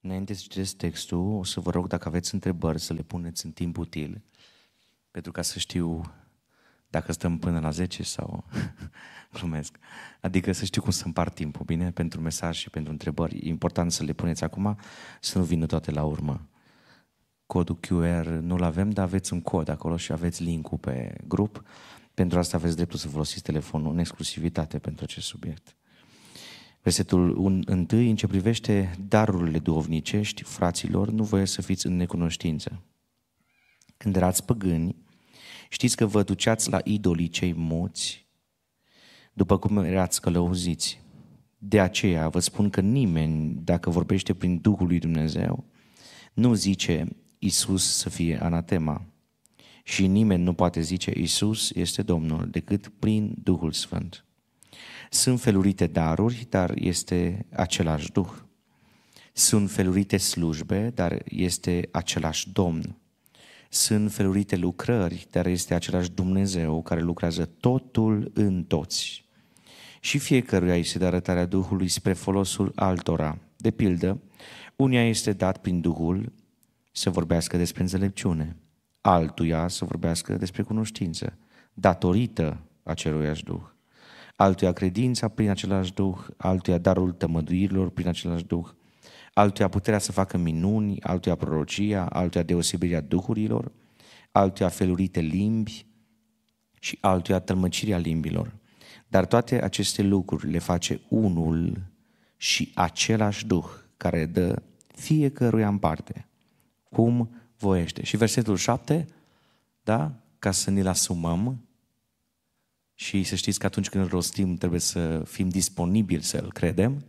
Înainte să citesc textul, o să vă rog dacă aveți întrebări să le puneți în timp util, pentru ca să știu dacă stăm până la 10 sau glumesc. Adică să știu cum să împart timpul, bine? Pentru mesaj și pentru întrebări. E important să le puneți acum, să nu vină toate la urmă. Codul QR nu-l avem, dar aveți un cod acolo și aveți link-ul pe grup. Pentru asta aveți dreptul să folosiți telefonul în exclusivitate pentru acest subiect. Versetul 1 în ce privește darurile duhovnicești, fraților, nu voie să fiți în necunoștință. Când erați păgâni, știți că vă duceați la idolii cei muți, după cum erați călăuziți. De aceea vă spun că nimeni, dacă vorbește prin Duhul lui Dumnezeu, nu zice Isus să fie anatema. Și nimeni nu poate zice Isus este Domnul decât prin Duhul Sfânt. Sunt felurite daruri, dar este același Duh. Sunt felurite slujbe, dar este același Domn. Sunt felurite lucrări, dar este același Dumnezeu care lucrează totul în toți. Și fiecăruia îi se dă arătarea Duhului spre folosul altora. De pildă, unia este dat prin Duhul să vorbească despre înțelepciune, altuia să vorbească despre cunoștință, datorită aceluiași Duh altuia credința prin același Duh, altuia darul tămăduirilor prin același Duh, altuia puterea să facă minuni, altuia prorocia, altuia deosebirea duhurilor, altuia felurite limbi și altuia tălmăcirea limbilor. Dar toate aceste lucruri le face unul și același Duh care dă fiecăruia în parte, cum voiește. Și versetul 7, da? Ca să ne-l asumăm, și să știți că atunci când îl rostim, trebuie să fim disponibili să îl credem.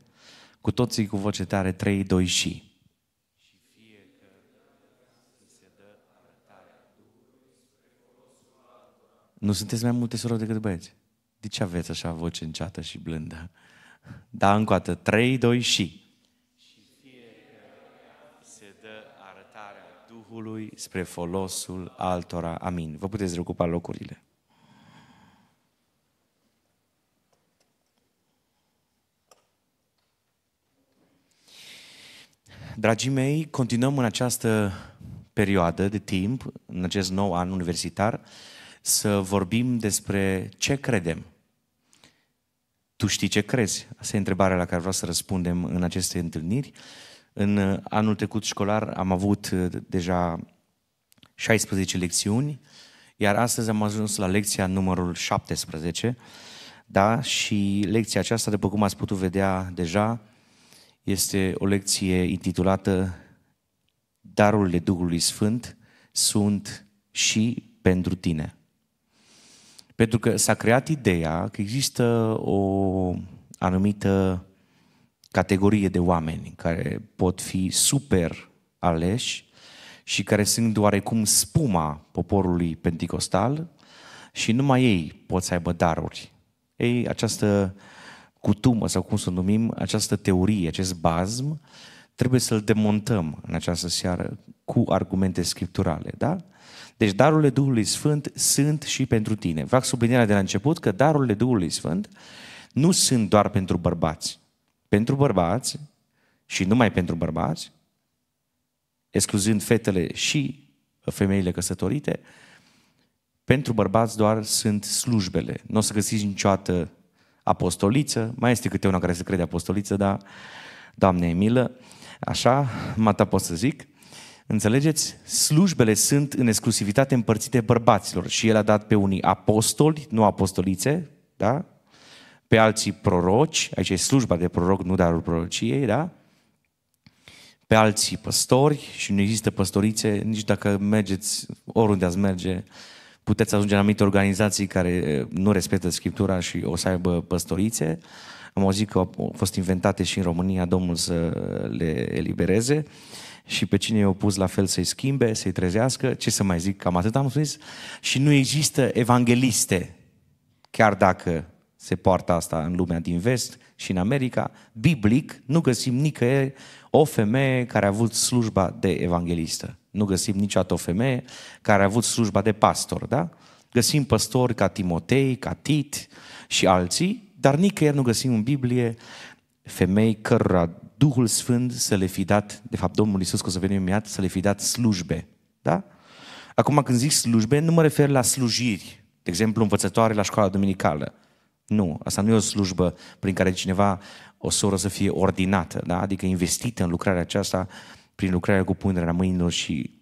Cu toții cu voce tare 3, 2 și. Nu sunteți mai multe surori decât băieți. De ce aveți așa voce înceată și blândă? Da, încă o dată. 3, 2 și. Și fiecare se dă arătarea Duhului spre folosul altora. Amin. Vă puteți recupa locurile. Dragii mei, continuăm în această perioadă de timp, în acest nou an universitar, să vorbim despre ce credem. Tu știi ce crezi? Asta e întrebarea la care vreau să răspundem în aceste întâlniri. În anul trecut școlar am avut uh, deja 16 lecțiuni, iar astăzi am ajuns la lecția numărul 17, da? Și lecția aceasta, după cum ați putut vedea deja, este o lecție intitulată Darurile Duhului Sfânt sunt și pentru tine. Pentru că s-a creat ideea că există o anumită categorie de oameni care pot fi super aleși și care sunt oarecum spuma poporului pentecostal și numai ei pot să aibă daruri. Ei, această cutumă sau cum să numim această teorie, acest bazm, trebuie să-l demontăm în această seară cu argumente scripturale, da? Deci darurile Duhului Sfânt sunt și pentru tine. Fac sublinierea de la început că darurile Duhului Sfânt nu sunt doar pentru bărbați. Pentru bărbați și numai pentru bărbați, excluzând fetele și femeile căsătorite, pentru bărbați doar sunt slujbele. Nu o să găsiți niciodată apostoliță, mai este câte una care se crede apostoliță, dar Doamne e milă, așa, mata pot să zic. Înțelegeți? Slujbele sunt în exclusivitate împărțite bărbaților și el a dat pe unii apostoli, nu apostolițe, da? pe alții proroci, aici e slujba de proroc, nu darul prorociei, da? pe alții păstori și nu există păstorițe, nici dacă mergeți oriunde ați merge, uh, puteți ajunge la anumite organizații care eh, nu respectă Scriptura și o să aibă păstorițe. Am auzit că au fost inventate și în România, Domnul să le elibereze și pe cine i-au pus la fel să-i schimbe, să-i trezească, ce să mai zic, cam atât am spus. Și nu există evangeliste, chiar dacă se poartă asta în lumea din vest și în America, biblic nu găsim nicăieri o femeie care a avut slujba de evanghelistă. Nu găsim niciodată o femeie care a avut slujba de pastor, da? Găsim păstori ca Timotei, ca Tit și alții, dar nicăieri nu găsim în Biblie femei cărora Duhul Sfânt să le fi dat, de fapt Domnul Iisus, că o să venim imediat, să le fi dat slujbe, da? Acum când zic slujbe, nu mă refer la slujiri, de exemplu învățătoare la școala dominicală. Nu, asta nu e o slujbă prin care cineva, o soră să fie ordinată, da? adică investită în lucrarea aceasta prin lucrarea cu punerea mâinilor și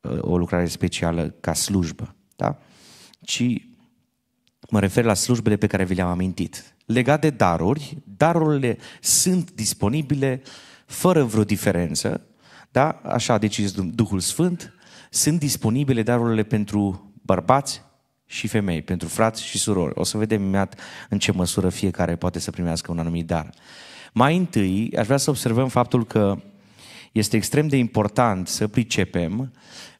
uh, o lucrare specială ca slujbă, da? ci mă refer la slujbele pe care vi le-am amintit. Legat de daruri, darurile sunt disponibile fără vreo diferență, da? așa a decis Duhul Sfânt, sunt disponibile darurile pentru bărbați și femei, pentru frați și surori. O să vedem imediat în ce măsură fiecare poate să primească un anumit dar. Mai întâi, aș vrea să observăm faptul că este extrem de important să pricepem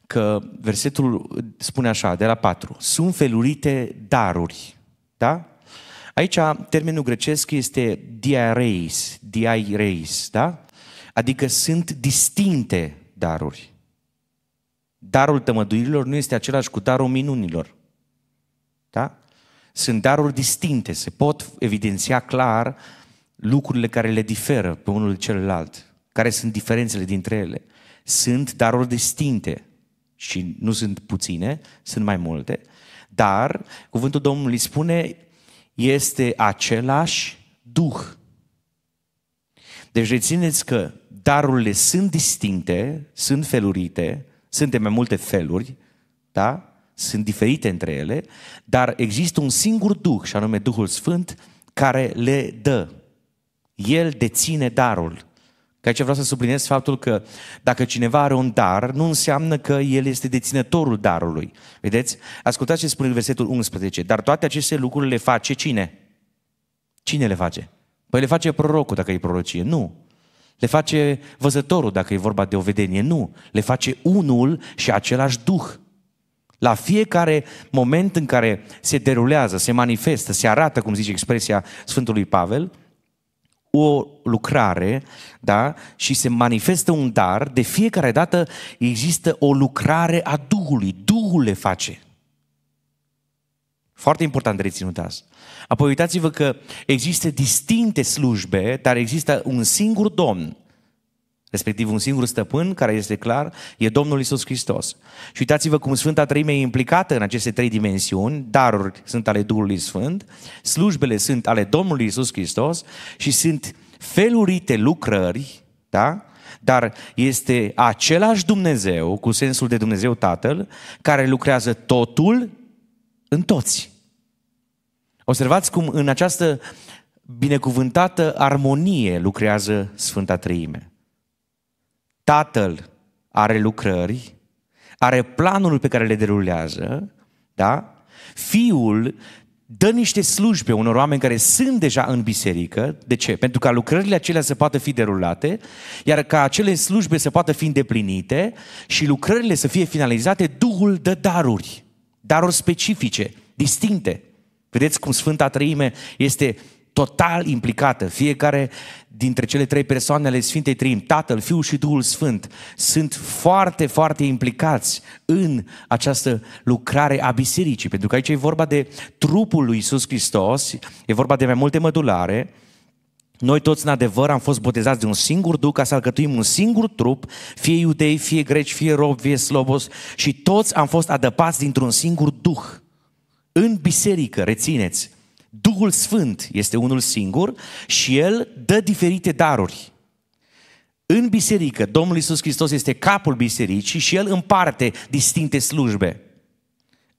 că versetul spune așa, de la 4, sunt felurite daruri. Da? Aici termenul grecesc este diareis, diareis, da? Adică sunt distincte daruri. Darul tămăduirilor nu este același cu darul minunilor. Da? Sunt daruri distincte, se pot evidenția clar lucrurile care le diferă pe unul celălalt care sunt diferențele dintre ele. Sunt daruri distincte și nu sunt puține, sunt mai multe, dar cuvântul Domnului spune este același Duh. Deci rețineți că darurile sunt distincte, sunt felurite, sunt de mai multe feluri, da? sunt diferite între ele, dar există un singur Duh, și anume Duhul Sfânt, care le dă. El deține darul. Că aici vreau să subliniez faptul că dacă cineva are un dar, nu înseamnă că el este deținătorul darului. Vedeți? Ascultați ce spune versetul 11. Dar toate aceste lucruri le face cine? Cine le face? Păi le face prorocul dacă e prorocie. Nu. Le face văzătorul dacă e vorba de o vedenie. Nu. Le face unul și același Duh. La fiecare moment în care se derulează, se manifestă, se arată, cum zice expresia Sfântului Pavel, o lucrare, da? Și se manifestă un dar, de fiecare dată există o lucrare a Duhului. Duhul le face. Foarte important de reținut asta. Apoi uitați-vă că există distincte slujbe, dar există un singur Domn respectiv un singur stăpân, care este clar, e Domnul Isus Hristos. Și uitați-vă cum Sfânta Treime e implicată în aceste trei dimensiuni, daruri sunt ale Duhului Sfânt, slujbele sunt ale Domnului Isus Hristos și sunt felurite lucrări, da? Dar este același Dumnezeu, cu sensul de Dumnezeu Tatăl, care lucrează totul în toți. Observați cum în această binecuvântată armonie lucrează Sfânta Treime. Tatăl are lucrări, are planul pe care le derulează, da? Fiul dă niște slujbe unor oameni care sunt deja în biserică. De ce? Pentru ca lucrările acelea să poată fi derulate, iar ca acele slujbe să poată fi îndeplinite și lucrările să fie finalizate, Duhul dă daruri, daruri specifice, distincte. Vedeți cum Sfânta Trăime este total implicată. Fiecare dintre cele trei persoane ale Sfintei Trim, Tatăl, Fiul și Duhul Sfânt, sunt foarte, foarte implicați în această lucrare a bisericii. Pentru că aici e vorba de trupul lui Iisus Hristos, e vorba de mai multe mădulare, noi toți, în adevăr, am fost botezați de un singur duc ca să alcătuim un singur trup, fie iudei, fie greci, fie rob, fie slobos, și toți am fost adăpați dintr-un singur duh. În biserică, rețineți, Duhul Sfânt este unul singur și El dă diferite daruri. În biserică, Domnul Isus Hristos este capul bisericii și El împarte distincte slujbe.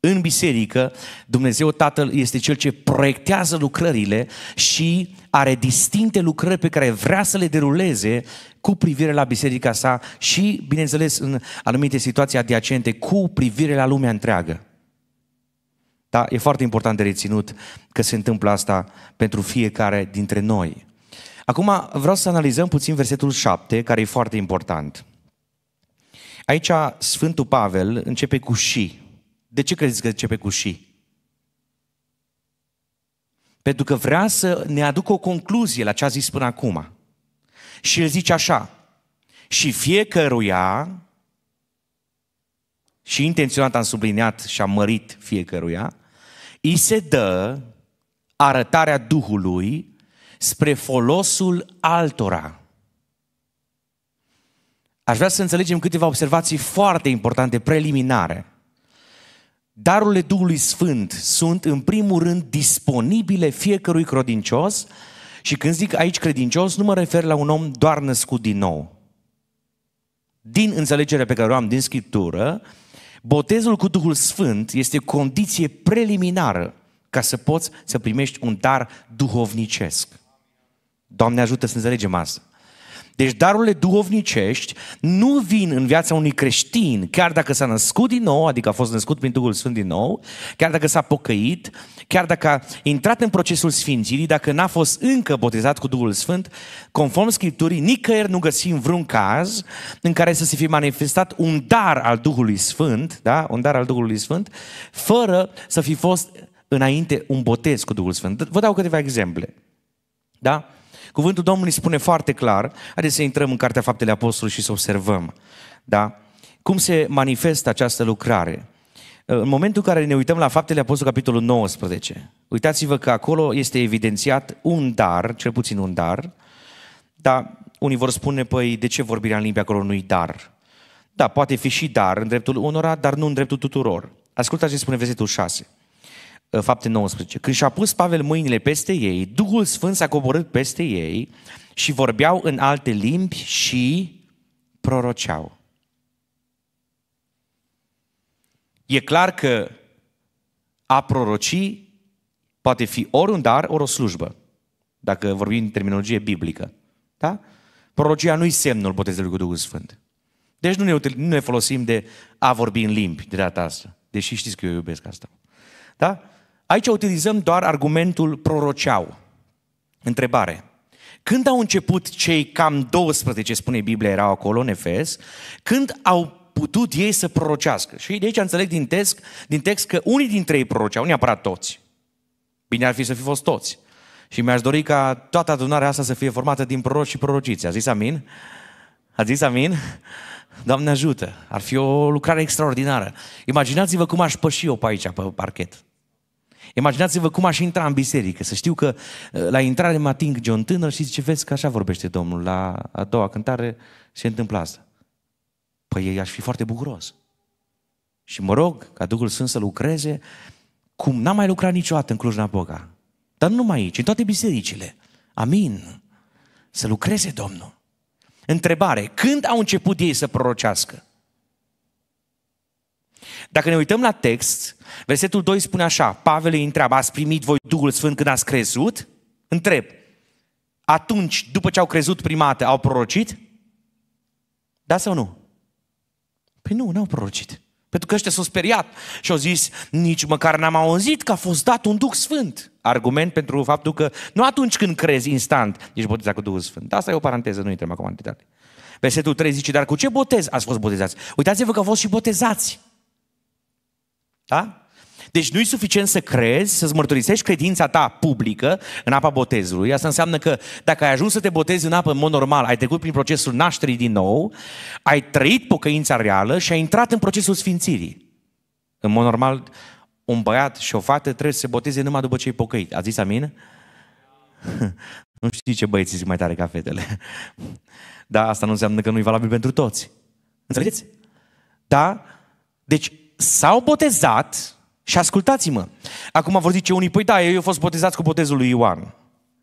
În biserică, Dumnezeu Tatăl este Cel ce proiectează lucrările și are distincte lucrări pe care vrea să le deruleze cu privire la biserica sa și, bineînțeles, în anumite situații adiacente, cu privire la lumea întreagă. Da? E foarte important de reținut că se întâmplă asta pentru fiecare dintre noi. Acum vreau să analizăm puțin versetul 7, care e foarte important. Aici Sfântul Pavel începe cu și. De ce credeți că începe cu și? Pentru că vrea să ne aducă o concluzie la ce a zis până acum. Și el zice așa, și fiecăruia, și intenționat am subliniat și am mărit fiecăruia, îi se dă arătarea Duhului spre folosul altora. Aș vrea să înțelegem câteva observații foarte importante, preliminare. Darurile Duhului Sfânt sunt, în primul rând, disponibile fiecărui credincios și când zic aici credincios, nu mă refer la un om doar născut din nou. Din înțelegerea pe care o am din Scriptură, Botezul cu Duhul Sfânt este condiție preliminară ca să poți să primești un dar duhovnicesc. Doamne ajută să înțelegem asta. Deci darurile duhovnicești nu vin în viața unui creștin, chiar dacă s-a născut din nou, adică a fost născut prin Duhul Sfânt din nou, chiar dacă s-a pocăit, chiar dacă a intrat în procesul sfințirii, dacă n-a fost încă botezat cu Duhul Sfânt, conform Scripturii, nicăieri nu găsim vreun caz în care să se fi manifestat un dar al Duhului Sfânt, da? un dar al Duhului Sfânt, fără să fi fost înainte un botez cu Duhul Sfânt. Vă dau câteva exemple. Da? Cuvântul Domnului spune foarte clar, haideți să intrăm în Cartea Faptele Apostolului și să observăm, da? Cum se manifestă această lucrare? În momentul în care ne uităm la Faptele Apostolului, capitolul 19, uitați-vă că acolo este evidențiat un dar, cel puțin un dar, dar unii vor spune, păi, de ce vorbirea în limbi acolo nu-i dar? Da, poate fi și dar în dreptul unora, dar nu în dreptul tuturor. Ascultați ce spune versetul 6. Uh, fapte 19. Când și-a pus Pavel mâinile peste ei, Duhul Sfânt s-a coborât peste ei și vorbeau în alte limbi și proroceau. E clar că a proroci poate fi ori un dar, ori o slujbă, dacă vorbim în terminologie biblică. Da? Prorocia nu-i semnul botezului cu Duhul Sfânt. Deci nu ne, nu ne folosim de a vorbi în limbi de data asta, deși știți că eu iubesc asta. Da? Aici utilizăm doar argumentul proroceau. Întrebare. Când au început cei cam 12, spune Biblia, erau acolo în Efes, când au putut ei să prorocească? Și de aici înțeleg din text, din text că unii dintre ei proroceau, neapărat toți. Bine ar fi să fi fost toți. Și mi-aș dori ca toată adunarea asta să fie formată din proroci și prorociți. A zis amin? A zis amin? Doamne ajută! Ar fi o lucrare extraordinară. Imaginați-vă cum aș păși eu pe aici, pe parchet. Imaginați-vă cum aș intra în biserică, să știu că uh, la intrare mă ating John tânăr și zice, vezi că așa vorbește Domnul, la a doua cântare se întâmplă asta. Păi aș fi foarte bucuros. Și mă rog ca Duhul Sfânt să lucreze cum n-am mai lucrat niciodată în Cluj-Napoca. Dar nu numai aici, în toate bisericile. Amin. Să lucreze Domnul. Întrebare, când au început ei să prorocească? Dacă ne uităm la text, versetul 2 spune așa, Pavel îi întreabă, ați primit voi Duhul Sfânt când ați crezut? Întreb, atunci, după ce au crezut primate, au prorocit? Da sau nu? Păi nu, n-au prorocit. Pentru că ăștia s-au speriat și au zis, nici măcar n-am auzit că a fost dat un Duh Sfânt. Argument pentru faptul că nu atunci când crezi instant ești botezat cu Duhul Sfânt. Asta e o paranteză, nu intrăm acum în detalii. Versetul 3 zice, dar cu ce botez ați fost botezați? Uitați-vă că au fost și botezați. Da? Deci nu e suficient să crezi, să-ți mărturisești credința ta publică în apa botezului. Asta înseamnă că dacă ai ajuns să te botezi în apă în mod normal, ai trecut prin procesul nașterii din nou, ai trăit pocăința reală și ai intrat în procesul sfințirii. În mod normal, un băiat și o fată trebuie să se boteze numai după ce e pocăit. A zis amin? nu știu ce băieți zic mai tare ca fetele. Dar asta nu înseamnă că nu e valabil pentru toți. Înțelegeți? Da? Deci s-au botezat și ascultați-mă. Acum vor zice unii, păi da, eu au fost botezat cu botezul lui Ioan.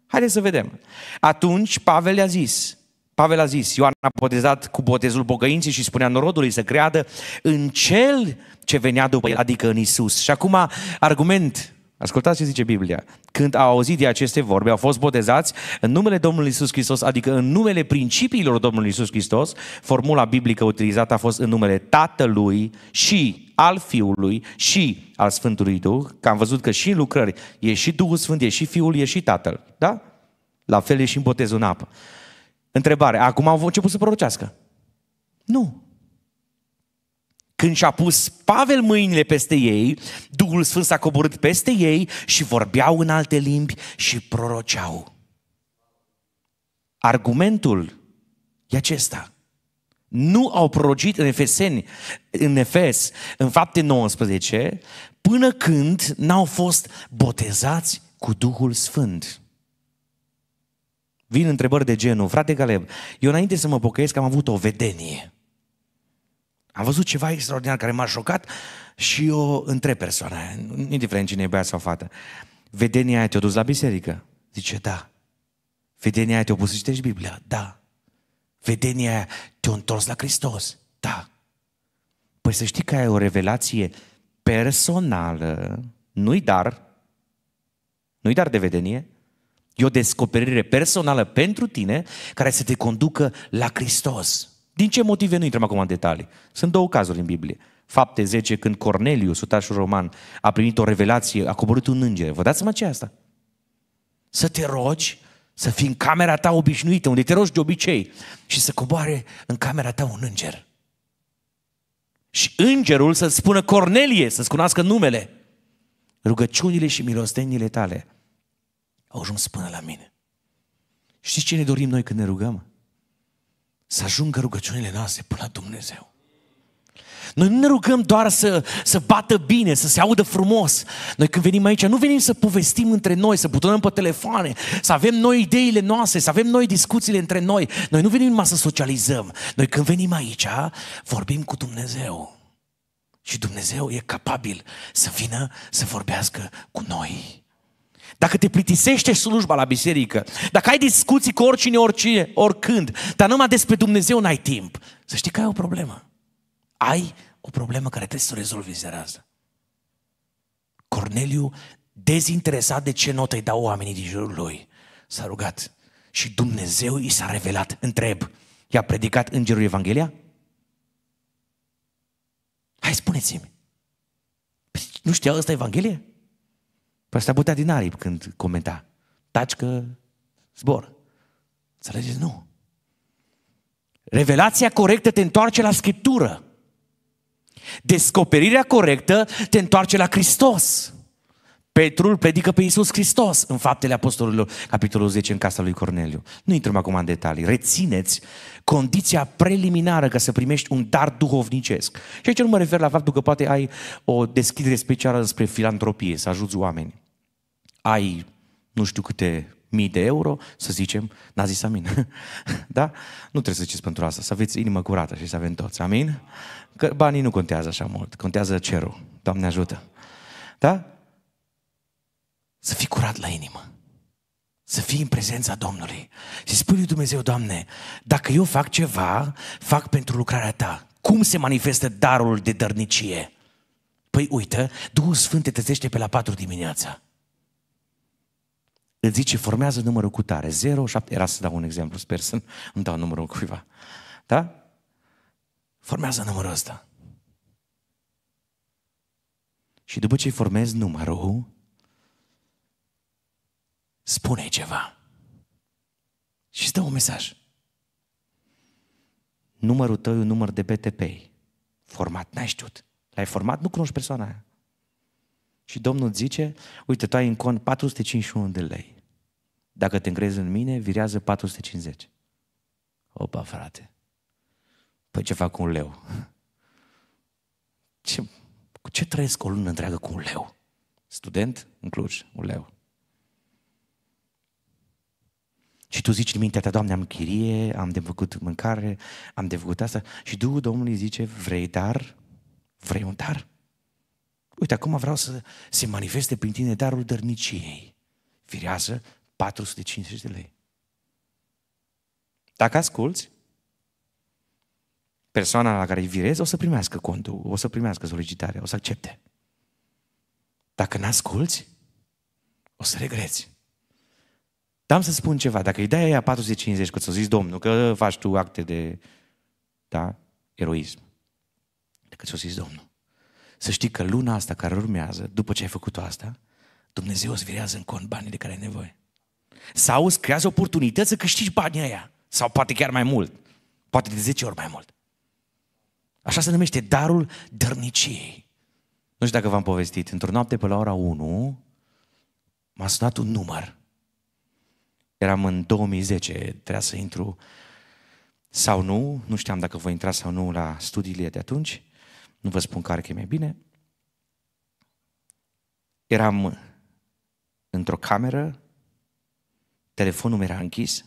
Haideți să vedem. Atunci Pavel le-a zis, Pavel a zis, Ioan a botezat cu botezul bogăinței și spunea norodului să creadă în cel ce venea după el, adică în Isus. Și acum, argument, ascultați ce zice Biblia. Când au auzit de aceste vorbe, au fost botezați în numele Domnului Isus Hristos, adică în numele principiilor Domnului Isus Hristos. Formula biblică utilizată a fost în numele Tatălui și al Fiului și al Sfântului Duh, că am văzut că și în lucrări e și Duhul Sfânt, e și Fiul, e și Tatăl, da? La fel e și în botezul în apă. Întrebare, acum au început să prorocească? Nu. Când și-a pus Pavel mâinile peste ei, Duhul Sfânt s-a coborât peste ei și vorbeau în alte limbi și proroceau. Argumentul e acesta nu au prorocit în Efeseni, în Efes, în fapte 19, până când n-au fost botezați cu Duhul Sfânt. Vin întrebări de genul, frate Caleb, eu înainte să mă pocăiesc am avut o vedenie. Am văzut ceva extraordinar care m-a șocat și eu între persoana aia, indiferent cine e băiat sau fată, vedenia aia te-a dus la biserică? Zice, da. Vedenia aia te-a pus să citești Biblia? Da. Vedenia aia te-a întors la Hristos. Da. Păi să știi că e o revelație personală, nu-i dar, nu-i dar de vedenie, e o descoperire personală pentru tine care să te conducă la Hristos. Din ce motive nu intrăm acum în detalii? Sunt două cazuri în Biblie. Fapte 10, când Corneliu, sutașul roman, a primit o revelație, a coborât un înger. Vă dați seama ce asta? Să te rogi să fii în camera ta obișnuită, unde te rogi de obicei, și să coboare în camera ta un înger. Și îngerul să-ți spună Cornelie, să-ți cunoască numele. Rugăciunile și milostenile tale au ajuns până la mine. Știți ce ne dorim noi când ne rugăm? Să ajungă rugăciunile noastre până la Dumnezeu. Noi nu ne rugăm doar să, să bată bine, să se audă frumos. Noi când venim aici, nu venim să povestim între noi, să butonăm pe telefoane, să avem noi ideile noastre, să avem noi discuțiile între noi. Noi nu venim numai să socializăm. Noi când venim aici, vorbim cu Dumnezeu. Și Dumnezeu e capabil să vină să vorbească cu noi. Dacă te plictisește slujba la biserică, dacă ai discuții cu oricine, oricine, oricând, dar numai despre Dumnezeu n-ai timp, să știi că ai o problemă. Ai o problemă care trebuie să o rezolvi în Corneliu, dezinteresat de ce notă îi dau oamenii din jurul lui, s-a rugat și Dumnezeu i s-a revelat. Întreb, i-a predicat îngerul Evanghelia? Hai, spuneți-mi. Păi, nu știa ăsta Evanghelie? Păi asta putea din aripi când comenta. Taci că zbor. Înțelegeți? Nu. Revelația corectă te întoarce la Scriptură. Descoperirea corectă te întoarce la Hristos. Petru îl predică pe Iisus Hristos în faptele apostolilor, capitolul 10, în casa lui Corneliu. Nu intrăm acum în detalii. Rețineți condiția preliminară ca să primești un dar duhovnicesc. Și aici nu mă refer la faptul că poate ai o deschidere specială spre filantropie, să ajuți oameni. Ai nu știu câte mii de euro, să zicem, n-a zis amin. da? Nu trebuie să ziceți pentru asta, să aveți inimă curată și să avem toți, amin? Că banii nu contează așa mult, contează cerul, Doamne ajută. Da? Să fii curat la inimă. Să fii în prezența Domnului. Și spui lui Dumnezeu, Doamne, dacă eu fac ceva, fac pentru lucrarea Ta. Cum se manifestă darul de dărnicie? Păi uite, Duhul Sfânt te trezește pe la patru dimineața îți zice, formează numărul cu tare, 0, 7, era să dau un exemplu, sper să nu dau numărul cuiva. Da? Formează numărul ăsta. Și după ce formezi numărul, spune ceva. Și stă dă un mesaj. Numărul tău e un număr de BTP. Format n-ai știut. L-ai format, nu cunoști persoana aia. Și Domnul zice, uite, tu ai în cont 451 de lei. Dacă te încrezi în mine, virează 450. Opa, frate. Păi ce fac cu un leu? Ce, cu ce trăiesc o lună întreagă cu un leu? Student în Cluj, un leu. Și tu zici în mintea ta, Doamne, am chirie, am de făcut mâncare, am de făcut asta. Și Duhul Domnului zice, vrei dar? Vrei un dar? Uite, acum vreau să se manifeste prin tine darul dărniciei. Firează 450 de lei. Dacă asculți, persoana la care îi virezi o să primească contul, o să primească solicitarea, o să accepte. Dacă n-asculți, o să regreți. Dar am să spun ceva, dacă îi dai aia 450, că ți-o zis Domnul, că faci tu acte de da, eroism, dacă ți-o zis Domnul, să știi că luna asta care urmează, după ce ai făcut asta, Dumnezeu îți virează în cont banii de care ai nevoie. Sau îți creează oportunități să câștigi banii aia. Sau poate chiar mai mult. Poate de 10 ori mai mult. Așa se numește darul dărniciei. Nu știu dacă v-am povestit. Într-o noapte pe la ora 1 m-a sunat un număr. Eram în 2010, trebuia să intru sau nu, nu știam dacă voi intra sau nu la studiile de atunci. Nu vă spun care că e mai bine. Eram într-o cameră, telefonul mi era închis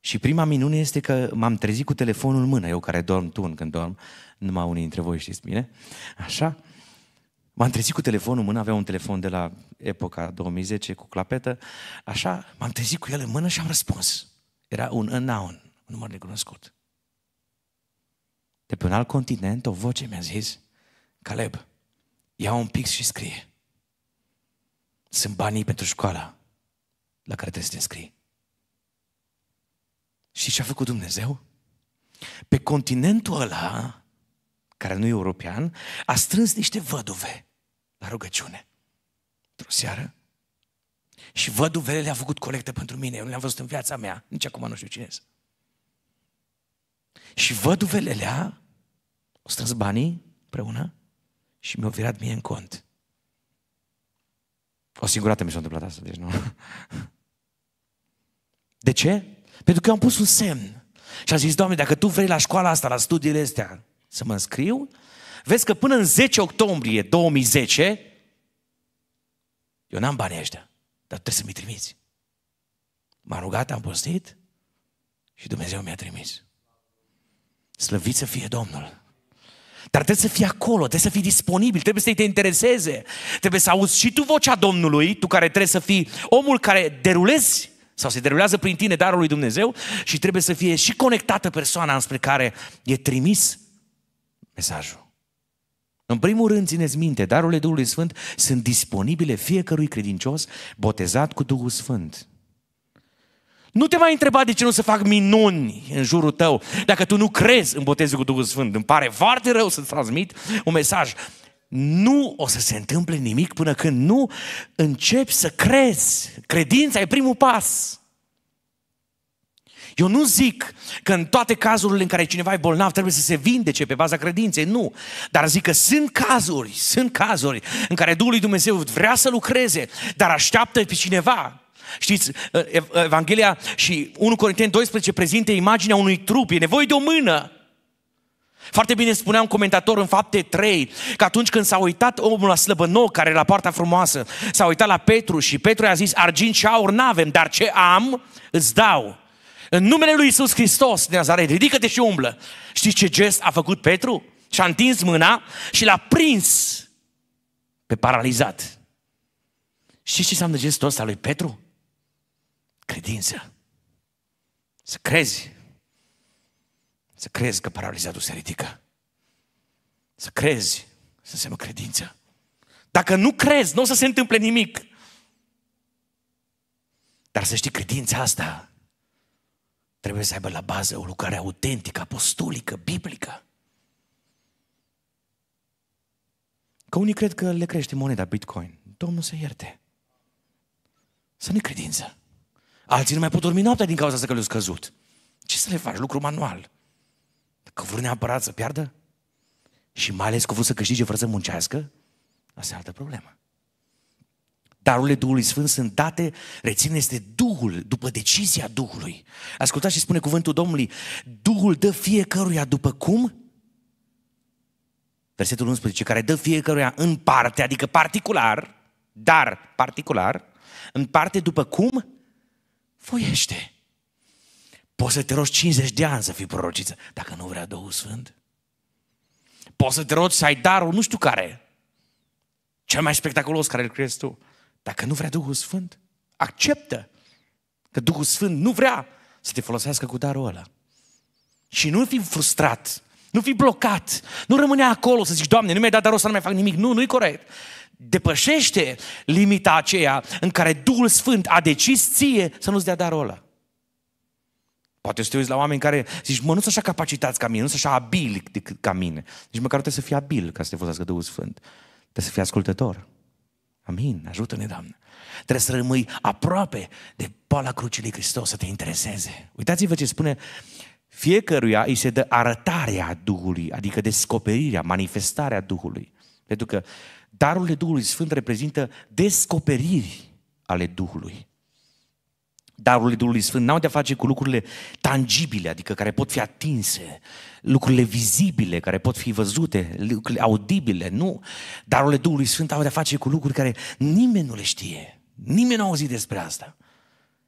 și prima minune este că m-am trezit cu telefonul în mână, eu care dorm, tun când dorm, numai unii dintre voi știți bine, așa. M-am trezit cu telefonul în mână, aveam un telefon de la epoca 2010 cu clapetă, așa, m-am trezit cu el în mână și am răspuns. Era un unknown, un număr necunoscut de pe un alt continent, o voce mi-a zis, Caleb, ia un pix și scrie. Sunt banii pentru școala la care trebuie să te înscrii. Și ce a făcut Dumnezeu? Pe continentul ăla, care nu e european, a strâns niște văduve la rugăciune. Într-o seară. Și văduvele le-a făcut colectă pentru mine. Eu nu le-am văzut în viața mea. Nici acum nu știu cine sunt. Și văduvele lea au strâns banii împreună și mi-au virat mie în cont. O singură dată mi s-a întâmplat asta, deci nu. De ce? Pentru că am pus un semn. Și am zis, Doamne, dacă Tu vrei la școala asta, la studiile astea, să mă înscriu, vezi că până în 10 octombrie 2010, eu n-am banii ăștia, dar trebuie să mi trimiți. M-am rugat, am postit și Dumnezeu mi-a trimis. Slăvit să fie Domnul! Dar trebuie să fii acolo, trebuie să fii disponibil, trebuie să te intereseze, trebuie să auzi și tu vocea Domnului, tu care trebuie să fii omul care derulezi sau se derulează prin tine darul lui Dumnezeu și trebuie să fie și conectată persoana înspre care e trimis mesajul. În primul rând, țineți minte, darurile Duhului Sfânt sunt disponibile fiecărui credincios botezat cu Duhul Sfânt. Nu te mai întreba de ce nu se fac minuni în jurul tău. Dacă tu nu crezi în botezul cu Duhul Sfânt, îmi pare foarte rău să-ți transmit un mesaj. Nu o să se întâmple nimic până când nu începi să crezi. Credința e primul pas. Eu nu zic că în toate cazurile în care cineva e bolnav trebuie să se vindece pe baza credinței, nu. Dar zic că sunt cazuri, sunt cazuri în care Duhul lui Dumnezeu vrea să lucreze, dar așteaptă pe cineva Știți, uh, Evanghelia și 1 Corinteni 12 prezintă imaginea unui trup, e nevoie de o mână. Foarte bine spunea un comentator în fapte 3 că atunci când s-a uitat omul la slăbănoc care era la poarta frumoasă, s-a uitat la Petru și Petru i-a zis, argint și aur n-avem, dar ce am îți dau. În numele lui Isus Hristos de Nazaret, ridică-te și umblă. Știți ce gest a făcut Petru? Și-a întins mâna și l-a prins pe paralizat. Știți ce înseamnă gestul ăsta lui Petru? Credință. Să crezi. Să crezi că paralizatul se ridică. Să crezi. Să înseamnă credință. Dacă nu crezi, nu o să se întâmple nimic. Dar să știi, credința asta trebuie să aibă la bază o lucrare autentică, apostolică, biblică. Că unii cred că le crește moneda Bitcoin. Domnul să ierte. Să ne credință. Alții nu mai pot dormi noaptea din cauza asta că le au scăzut. Ce să le faci? Lucru manual. Că vor neapărat să piardă? Și mai ales că vor să câștige fără să muncească? Asta e altă problemă. Darurile Duhului Sfânt sunt date, reține, este Duhul, după decizia Duhului. Ascultați și spune cuvântul Domnului, Duhul dă fiecăruia după cum? Versetul 11, care dă fiecăruia în parte, adică particular, dar particular, în parte după cum? voiește. Poți să te rogi 50 de ani să fii prorociță, dacă nu vrea Duhul Sfânt. Poți să te rogi să ai darul nu știu care, cel mai spectaculos care îl crezi tu. Dacă nu vrea Duhul Sfânt, acceptă că Duhul Sfânt nu vrea să te folosească cu darul ăla. Și nu fi frustrat, nu fi blocat, nu rămâne acolo să zici, Doamne, nu mi-ai dat darul să nu mai fac nimic. Nu, nu-i corect depășește limita aceea în care Duhul Sfânt a decis ție să nu-ți dea darul ăla. Poate să te uiți la oameni care zici, mă, nu sunt așa capacitați ca mine, nu sunt așa abili decât ca mine. Deci măcar trebuie să fii abil ca să te folosească Duhul Sfânt. Trebuie să fii ascultător. Amin, ajută-ne, Doamne. Trebuie să rămâi aproape de pala crucii lui Hristos, să te intereseze. Uitați-vă ce spune fiecăruia îi se dă arătarea Duhului, adică descoperirea, manifestarea Duhului. Pentru că Darurile Duhului Sfânt reprezintă descoperiri ale Duhului. Darurile Duhului Sfânt n-au de-a face cu lucrurile tangibile, adică care pot fi atinse, lucrurile vizibile, care pot fi văzute, lucrurile audibile, nu. Darurile Duhului Sfânt au de-a face cu lucruri care nimeni nu le știe. Nimeni nu a auzit despre asta.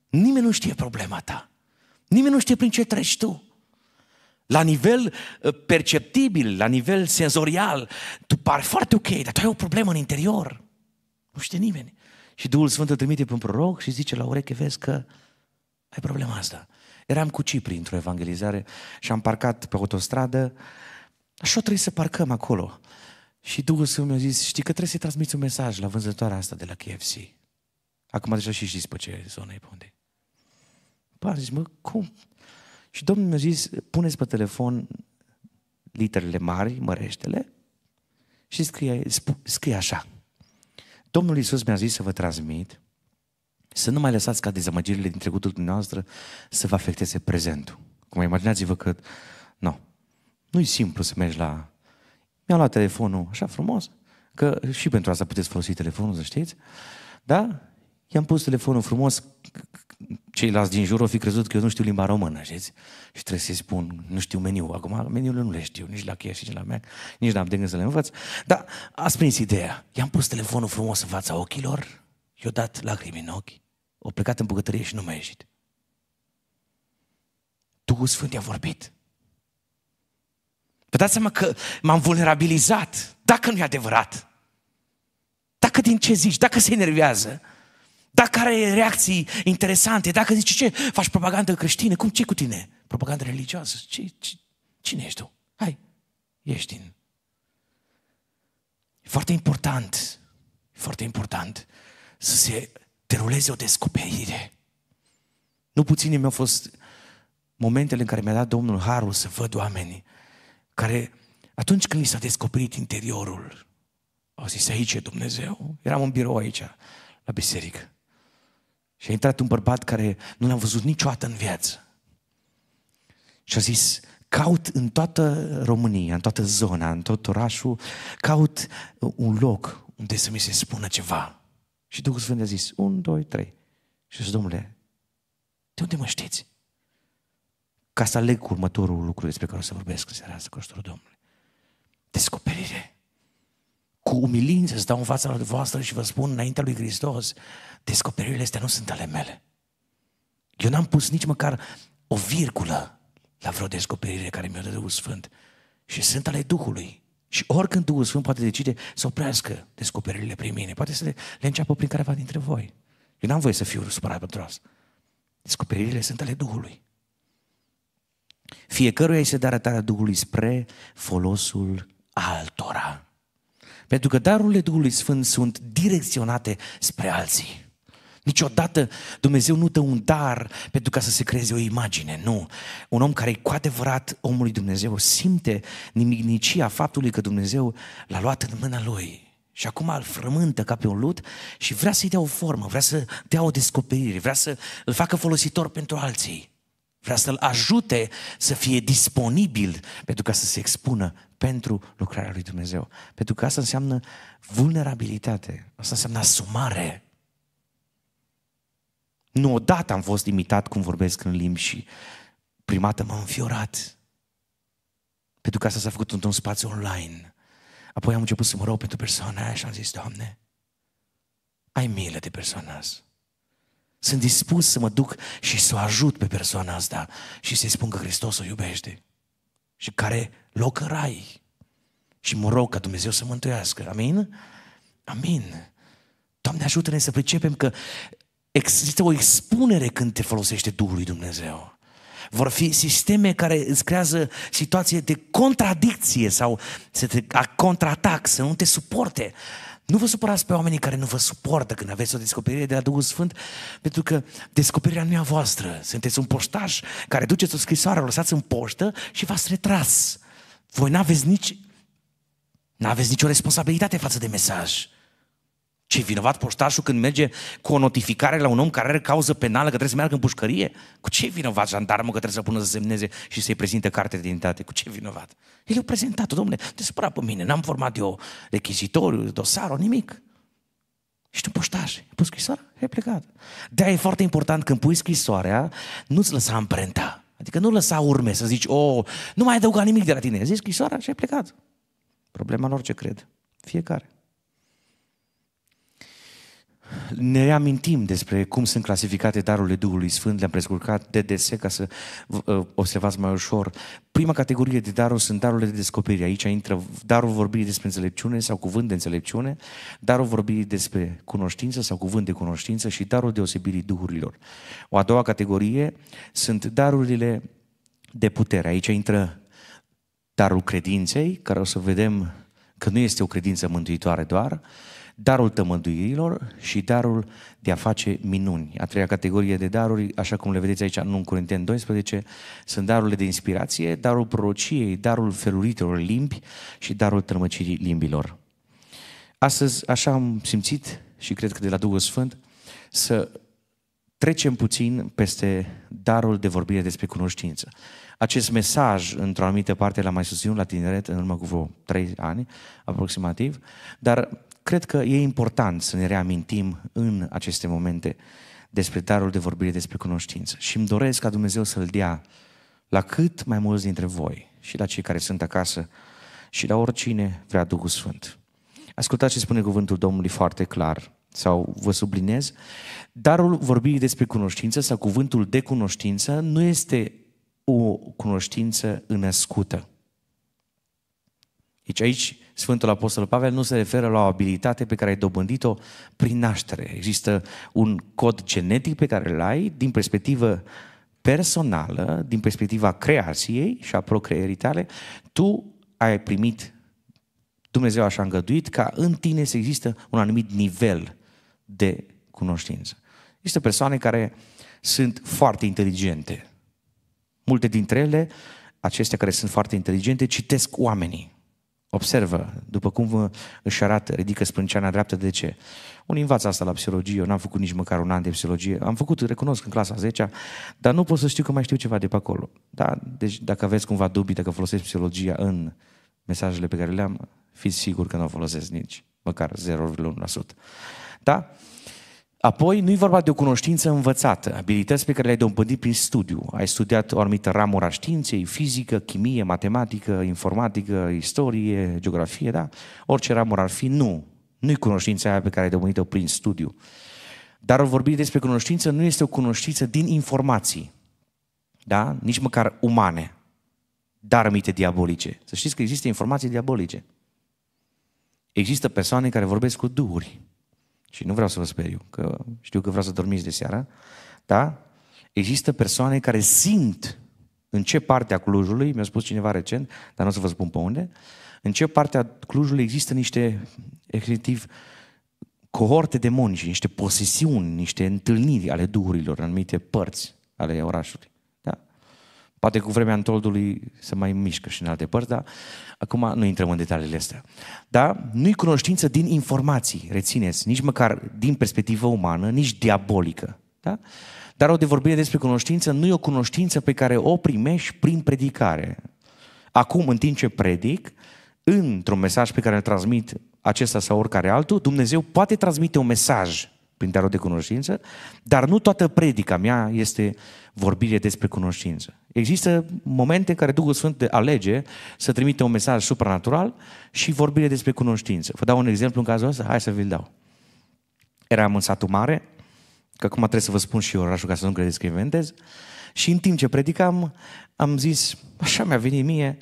Nimeni nu știe problema ta. Nimeni nu știe prin ce treci tu la nivel uh, perceptibil, la nivel senzorial, tu pari foarte ok, dar tu ai o problemă în interior. Nu știe nimeni. Și Duhul Sfânt îl trimite pe un proroc și zice la ureche, vezi că ai problema asta. Eram cu Cipri într-o evangelizare și am parcat pe autostradă. Așa trebuie să parcăm acolo. Și Duhul Sfânt mi-a zis, știi că trebuie să-i transmiți un mesaj la vânzătoarea asta de la KFC. Acum deja și știți pe ce zonă e pe unde. Păi zis, mă, cum? Și Domnul mi-a zis, puneți pe telefon literele mari, măreștele, și scrie, scrie așa. Domnul Iisus mi-a zis să vă transmit să nu mai lăsați ca dezamăgirile din trecutul dumneavoastră să vă afecteze prezentul. Cum imaginați-vă că, nu, no, nu-i simplu să mergi la... Mi-am luat telefonul așa frumos, că și pentru asta puteți folosi telefonul, să știți, da? I-am pus telefonul frumos ceilalți din jur au fi crezut că eu nu știu limba română, știți? Și trebuie să-i spun, nu știu meniu. Acum meniul nu le știu, nici la și nici la mea, nici n-am de gând să le învăț. Dar a prins ideea. I-am pus telefonul frumos în fața ochilor, i-au dat lacrimi în ochi, au plecat în bucătărie și nu mai ieșit. Duhul Sfânt i-a vorbit. Vă dați seama că m-am vulnerabilizat, dacă nu e adevărat. Dacă din ce zici, dacă se enervează, dacă are reacții interesante, dacă zice ce, faci propagandă creștină, cum ce cu tine? Propagandă religioasă? Ce, ce, cine ești tu? Hai, ești din. E foarte important, e foarte important să se deruleze o descoperire. Nu puține mi-au fost momentele în care mi-a dat Domnul Harul să văd oameni care, atunci când li s-a descoperit interiorul, au zis, aici e Dumnezeu. Eram în birou aici, la biserică. Și a intrat un bărbat care nu l-am văzut niciodată în viață. Și a zis, caut în toată România, în toată zona, în tot orașul, caut un loc unde să mi se spună ceva. Și Duhul Sfânt a zis, un, doi, trei. Și a zis, domnule, de unde mă știți? Ca să aleg următorul lucru despre care o să vorbesc în seara asta, cu ajutorul Domnului. Descoperire. Cu umilință stau în fața voastră și vă spun înaintea lui Hristos, descoperirile astea nu sunt ale mele. Eu n-am pus nici măcar o virgulă la vreo descoperire care mi-o dă Duhul Sfânt. Și sunt ale Duhului. Și oricând Duhul Sfânt poate decide să oprească descoperirile prin mine. Poate să le, le înceapă prin careva dintre voi. Eu n-am voie să fiu supărat pentru asta. Descoperirile sunt ale Duhului. Fiecăruia îi se dă arătarea Duhului spre folosul altora. Pentru că darurile Duhului Sfânt sunt direcționate spre alții. Niciodată Dumnezeu nu dă un dar pentru ca să se creeze o imagine, nu. Un om care e cu adevărat omul lui Dumnezeu simte nimicnicia faptului că Dumnezeu l-a luat în mâna lui. Și acum îl frământă ca pe un lut și vrea să-i dea o formă, vrea să dea o descoperire, vrea să îl facă folositor pentru alții. Vrea să-l ajute să fie disponibil pentru ca să se expună pentru lucrarea lui Dumnezeu. Pentru că asta înseamnă vulnerabilitate, asta înseamnă asumare. Nu odată am fost imitat cum vorbesc în limbi și prima dată m-am înfiorat. Pentru că asta s-a făcut într-un spațiu online. Apoi am început să mă rog pentru persoana aia și am zis, Doamne, ai milă de persoana asta. Sunt dispus să mă duc și să o ajut pe persoana asta și să-i spun că Hristos o iubește și care loc în rai. Și mă rog ca Dumnezeu să mă întoiască. Amin? Amin. Doamne, ajută-ne să pricepem că există o expunere când te folosește Duhul lui Dumnezeu. Vor fi sisteme care îți creează situație de contradicție sau să te contraatac, să nu te suporte. Nu vă supărați pe oamenii care nu vă suportă când aveți o descoperire de la Duhul Sfânt, pentru că descoperirea nu e a voastră. Sunteți un poștaș care duceți o scrisoare, o lăsați în poștă și v-ați retras. Voi n-aveți nici N-aveți nicio responsabilitate față de mesaj. Ce vinovat poștașul când merge cu o notificare la un om care are cauză penală că trebuie să meargă în pușcărie? Cu ce vinovat jandarmul că trebuie să pună să semneze și să-i prezinte carte de identitate? Cu ce vinovat? El i-a prezentat-o, domnule, te supăra pe mine, n-am format eu rechizitoriu, dosar, nimic. Și un poștaș, ai pus scrisoarea, E plecat. de e foarte important când pui scrisoarea, nu-ți lăsa amprenta. Adică nu lăsa urme să zici, oh, nu mai adăuga nimic de la tine. Zici scrisoarea și ai plecat. Problema lor ce cred. Fiecare ne reamintim despre cum sunt clasificate darurile Duhului Sfânt, le-am prescurcat de dese ca să uh, observați mai ușor. Prima categorie de daruri sunt darurile de descoperire. Aici intră darul vorbirii despre înțelepciune sau cuvânt de înțelepciune, darul vorbirii despre cunoștință sau cuvânt de cunoștință și darul deosebirii duhurilor. O a doua categorie sunt darurile de putere. Aici intră darul credinței, care o să vedem că nu este o credință mântuitoare doar, darul tămăduirilor și darul de a face minuni. A treia categorie de daruri, așa cum le vedeți aici în 1 Corinteni 12, sunt darurile de inspirație, darul prorociei, darul feluritelor limbi și darul tămăcirii limbilor. Astăzi așa am simțit și cred că de la Duhul Sfânt să trecem puțin peste darul de vorbire despre cunoștință. Acest mesaj, într-o anumită parte, l-am mai susținut la tineret în urmă cu vreo trei ani, aproximativ, dar Cred că e important să ne reamintim în aceste momente despre darul de vorbire despre cunoștință și îmi doresc ca Dumnezeu să-l dea la cât mai mulți dintre voi și la cei care sunt acasă și la oricine vrea Duhul Sfânt. Ascultați ce spune cuvântul Domnului foarte clar, sau vă subliniez, darul vorbirii despre cunoștință sau cuvântul de cunoștință nu este o cunoștință înăscută. Deci aici Sfântul Apostol Pavel nu se referă la o abilitate pe care ai dobândit-o prin naștere. Există un cod genetic pe care îl ai din perspectivă personală, din perspectiva creației și a procreierii tale, tu ai primit, Dumnezeu așa îngăduit, ca în tine să există un anumit nivel de cunoștință. Există persoane care sunt foarte inteligente. Multe dintre ele, acestea care sunt foarte inteligente, citesc oamenii. Observă, după cum își arată, ridică sprânceana dreaptă, de ce? Unii învață asta la psihologie, eu n-am făcut nici măcar un an de psihologie. Am făcut, recunosc, în clasa 10 dar nu pot să știu că mai știu ceva de pe acolo. Da? Deci dacă aveți cumva dubii, dacă folosesc psihologia în mesajele pe care le-am, fiți siguri că nu o folosesc nici, măcar 0,1%. Da? Apoi, nu e vorba de o cunoștință învățată, abilități pe care le-ai dobândit prin studiu. Ai studiat o anumită ramură a științei, fizică, chimie, matematică, informatică, istorie, geografie, da? Orice ramură ar fi, nu. Nu e cunoștința aia pe care ai dobândit-o prin studiu. Dar vorbi despre cunoștință nu este o cunoștință din informații, da? Nici măcar umane, dar mite diabolice. Să știți că există informații diabolice. Există persoane care vorbesc cu duhuri, și nu vreau să vă speriu, că știu că vreau să dormiți de seară, da? Există persoane care simt în ce parte a Clujului, mi-a spus cineva recent, dar nu o să vă spun pe unde, în ce parte a Clujului există niște, efectiv, cohorte de niște posesiuni, niște întâlniri ale duhurilor în anumite părți ale orașului. Poate cu vremea întoldului se mai mișcă și în alte părți, dar acum nu intrăm în detaliile astea. Dar nu-i cunoștință din informații, rețineți, nici măcar din perspectivă umană, nici diabolică. Da? Dar o de vorbire despre cunoștință nu e o cunoștință pe care o primești prin predicare. Acum, în timp ce predic, într-un mesaj pe care îl transmit acesta sau oricare altul, Dumnezeu poate transmite un mesaj prin darul de cunoștință, dar nu toată predica mea este vorbire despre cunoștință. Există momente în care Duhul Sfânt alege să trimite un mesaj supranatural și vorbire despre cunoștință. Vă dau un exemplu în cazul ăsta? Hai să vi-l dau. Eram în satul mare, că acum trebuie să vă spun și orașul ca să nu credeți că inventez, și în timp ce predicam, am zis, așa mi-a venit mie,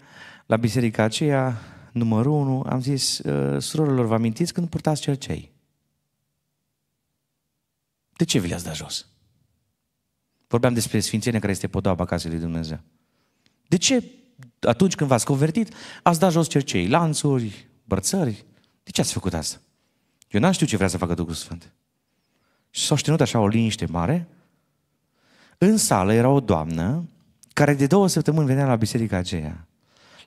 la biserica aceea, numărul 1, am zis, ă, surorilor, vă amintiți când purtați cercei? De ce vi le-ați dat jos? Vorbeam despre sfințenia care este podoaba casei lui Dumnezeu. De ce atunci când v-ați convertit, ați dat jos cercei, lanțuri, brățări? De ce ați făcut asta? Eu n-am știut ce vrea să facă Duhul Sfânt. Și s-a ținut așa o liniște mare. În sală era o doamnă care de două săptămâni venea la biserica aceea.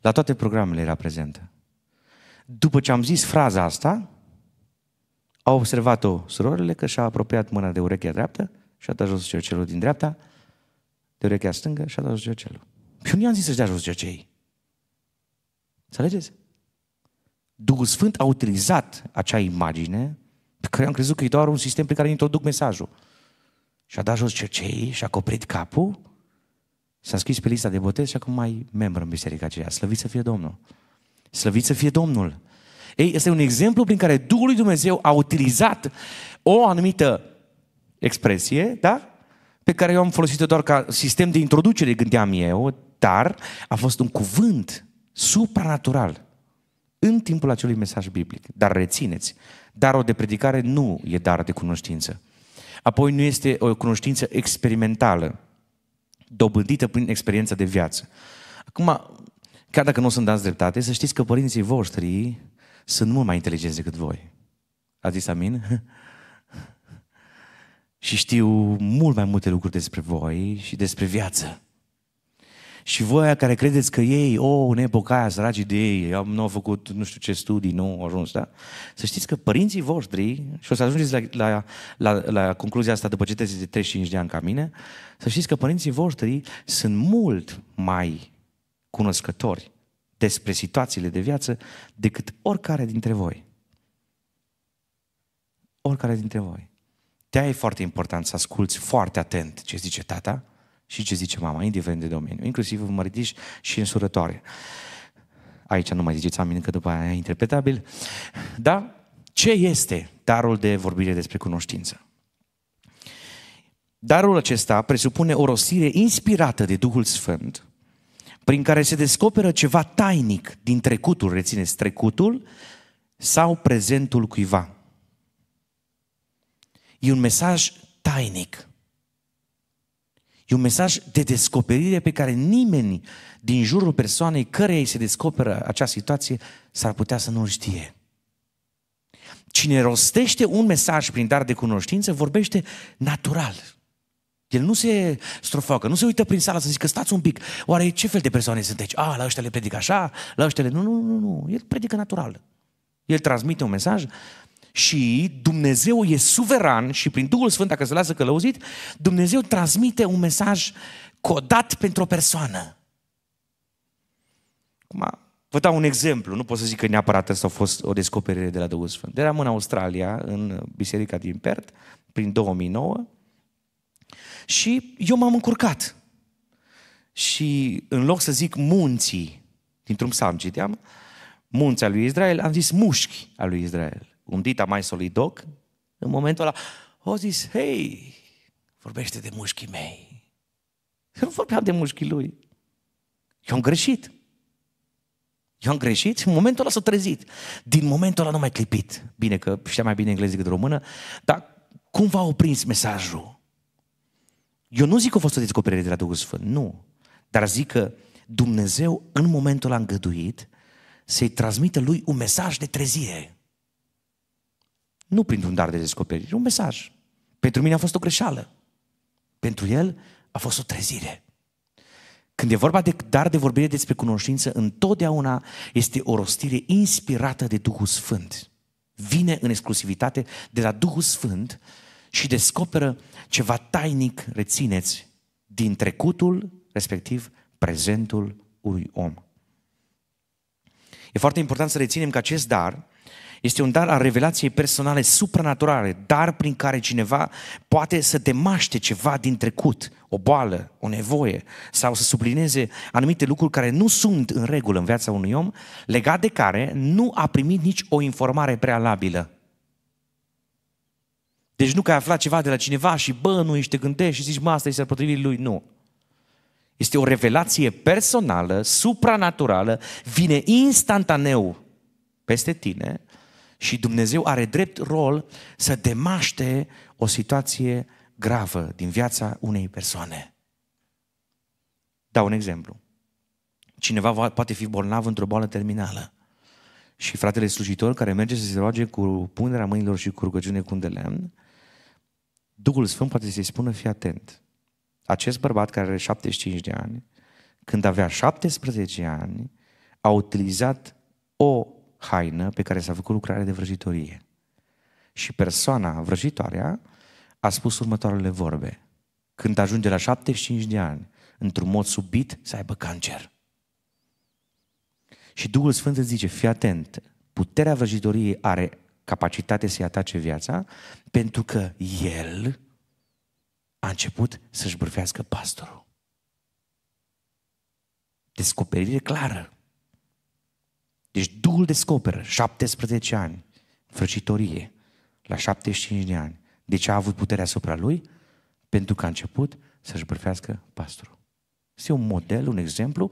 La toate programele era prezentă. După ce am zis fraza asta, au observat-o surorile că și-a apropiat mâna de urechea dreaptă și a dat jos cercelul din dreapta, de urechea stângă și a dat jos cercelul. Eu nu i-am zis să-și dea jos cercei. Înțelegeți? Duhul Sfânt a utilizat acea imagine pe care am crezut că e doar un sistem pe care introduc mesajul. Și a dat jos cercei și a coprit capul, s-a scris pe lista de botez și acum mai membru în biserica aceea. Slăvit să fie Domnul! Slăvit să fie Domnul! Ei, este un exemplu prin care Duhul lui Dumnezeu a utilizat o anumită expresie, da? Pe care eu am folosit-o doar ca sistem de introducere, gândeam eu, dar a fost un cuvânt supranatural în timpul acelui mesaj biblic. Dar rețineți, darul de predicare nu e dar de cunoștință. Apoi nu este o cunoștință experimentală, dobândită prin experiența de viață. Acum, chiar dacă nu o să-mi dați dreptate, să știți că părinții voștri sunt mult mai inteligenți decât voi. Ați zis amin? și știu mult mai multe lucruri despre voi și despre viață. Și voi care credeți că ei, o, oh, în epoca aia, săracii de ei, nu au făcut nu știu ce studii, nu au ajuns, da? Să știți că părinții voștri, și o să ajungeți la, la, la, la concluzia asta după ce de 35 de ani ca mine, să știți că părinții voștri sunt mult mai cunoscători despre situațiile de viață decât oricare dintre voi. Oricare dintre voi. Te e foarte important să asculți foarte atent ce zice tata și ce zice mama, indiferent de domeniu. Inclusiv în măritiși și în surătoare. Aici nu mai ziceți amin, că după aia e interpretabil. Da? Ce este darul de vorbire despre cunoștință? Darul acesta presupune o rosire inspirată de Duhul Sfânt, prin care se descoperă ceva tainic din trecutul, rețineți, trecutul sau prezentul cuiva. E un mesaj tainic. E un mesaj de descoperire pe care nimeni din jurul persoanei care îi se descoperă acea situație s-ar putea să nu știe. Cine rostește un mesaj prin dar de cunoștință vorbește natural, el nu se strofoacă, nu se uită prin sală să zică, stați un pic, oare ce fel de persoane sunt aici? A, ah, la ăștia le predică așa, la ăștia le... Nu, nu, nu, nu, el predică natural. El transmite un mesaj și Dumnezeu e suveran și prin Duhul Sfânt, dacă se lasă călăuzit, Dumnezeu transmite un mesaj codat pentru o persoană. Acum, vă dau un exemplu, nu pot să zic că neapărat asta a fost o descoperire de la Duhul Sfânt. Eram în Australia, în biserica din Perth, prin 2009, și eu m-am încurcat. Și în loc să zic munții, dintr-un psalm citeam, munții al lui Israel, am zis mușchi al lui Israel. Un dita mai solidoc, în momentul ăla, o zis, hei, vorbește de mușchii mei. Eu nu vorbeam de mușchii lui. Eu am greșit. Eu am greșit și în momentul ăla s-a trezit. Din momentul ăla nu mai clipit. Bine că știa mai bine engleză decât română, dar cumva a prins mesajul. Eu nu zic că a fost o descoperire de la Duhul Sfânt, nu. Dar zic că Dumnezeu în momentul a îngăduit să-i transmită lui un mesaj de trezire. Nu printr-un dar de descoperire, un mesaj. Pentru mine a fost o greșeală. Pentru el a fost o trezire. Când e vorba de dar de vorbire despre cunoștință, întotdeauna este o rostire inspirată de Duhul Sfânt. Vine în exclusivitate de la Duhul Sfânt și descoperă ceva tainic, rețineți, din trecutul, respectiv prezentul unui om. E foarte important să reținem că acest dar este un dar al revelației personale supranaturale, dar prin care cineva poate să demaște ceva din trecut, o boală, o nevoie, sau să sublineze anumite lucruri care nu sunt în regulă în viața unui om, legat de care nu a primit nici o informare prealabilă. Deci nu că ai aflat ceva de la cineva și bă, nu ești te gândești și zici, mă, asta este potrivit lui. Nu. Este o revelație personală, supranaturală, vine instantaneu peste tine și Dumnezeu are drept rol să demaște o situație gravă din viața unei persoane. Dau un exemplu. Cineva poate fi bolnav într-o boală terminală și fratele slujitor care merge să se roage cu punerea mâinilor și cu rugăciune cu un de lemn, Duhul Sfânt poate să-i spună, fii atent. Acest bărbat care are 75 de ani, când avea 17 ani, a utilizat o haină pe care s-a făcut lucrare de vrăjitorie. Și persoana vrăjitoarea a spus următoarele vorbe. Când ajunge la 75 de ani, într-un mod subit, să aibă cancer. Și Duhul Sfânt îți zice, fii atent, puterea vrăjitoriei are capacitate să-i atace viața, pentru că el a început să-și bârfească pastorul. Descoperire clară. Deci Duhul descoperă 17 ani, frăcitorie, la 75 de ani. De ce a avut puterea asupra lui? Pentru că a început să-și bârfească pastorul. Este un model, un exemplu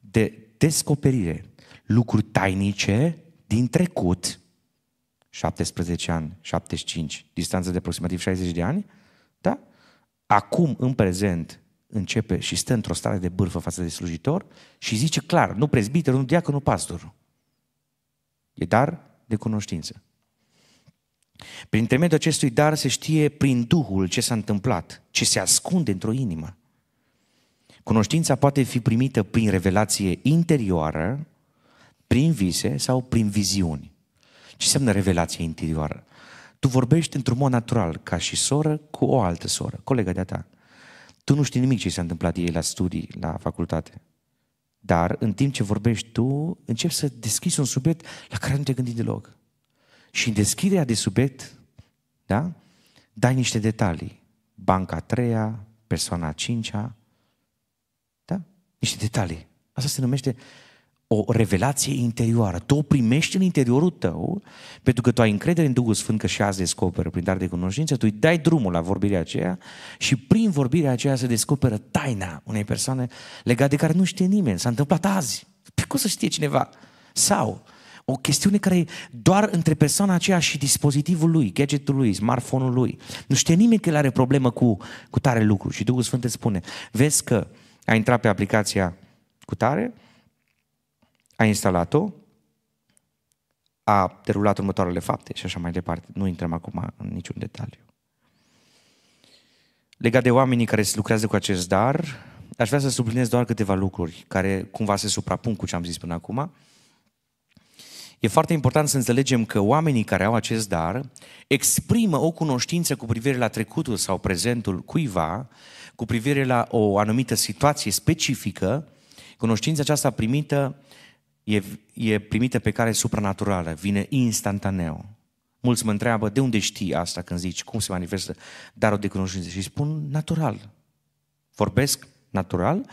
de descoperire. Lucruri tainice din trecut, 17 ani, 75, distanță de aproximativ 60 de ani, da? Acum, în prezent, începe și stă într-o stare de bârfă față de slujitor și zice clar, nu prezbiter, nu diacon, nu pastor. E dar de cunoștință. Prin intermediul acestui dar se știe prin Duhul ce s-a întâmplat, ce se ascunde într-o inimă. Cunoștința poate fi primită prin revelație interioară, prin vise sau prin viziuni. Ce înseamnă revelația interioară? Tu vorbești într-un mod natural, ca și soră, cu o altă soră, colega de-a ta. Tu nu știi nimic ce s-a întâmplat ei la studii, la facultate. Dar în timp ce vorbești tu, începi să deschizi un subiect la care nu te gândi deloc. Și în deschiderea de subiect, da? Dai niște detalii. Banca a treia, persoana a cincea, da? Niște detalii. Asta se numește o revelație interioară. Tu o primești în interiorul tău, pentru că tu ai încredere în Duhul Sfânt că și azi descoperă prin dar de cunoștință, tu îi dai drumul la vorbirea aceea și prin vorbirea aceea se descoperă taina unei persoane legate de care nu știe nimeni. S-a întâmplat azi. Pe păi cum să știe cineva? Sau o chestiune care e doar între persoana aceea și dispozitivul lui, gadgetul lui, smartphone-ul lui. Nu știe nimeni că el are problemă cu, cu tare lucru și Duhul Sfânt îți spune, vezi că a intrat pe aplicația cu tare, a instalat-o, a derulat următoarele fapte și așa mai departe. Nu intrăm acum în niciun detaliu. Legat de oamenii care se lucrează cu acest dar, aș vrea să subliniez doar câteva lucruri care cumva se suprapun cu ce am zis până acum. E foarte important să înțelegem că oamenii care au acest dar exprimă o cunoștință cu privire la trecutul sau prezentul cuiva, cu privire la o anumită situație specifică, cunoștința aceasta primită e, e primită pe care supranaturală, vine instantaneu. Mulți mă întreabă, de unde știi asta când zici, cum se manifestă darul de cunoștință? Și spun, natural. Vorbesc natural,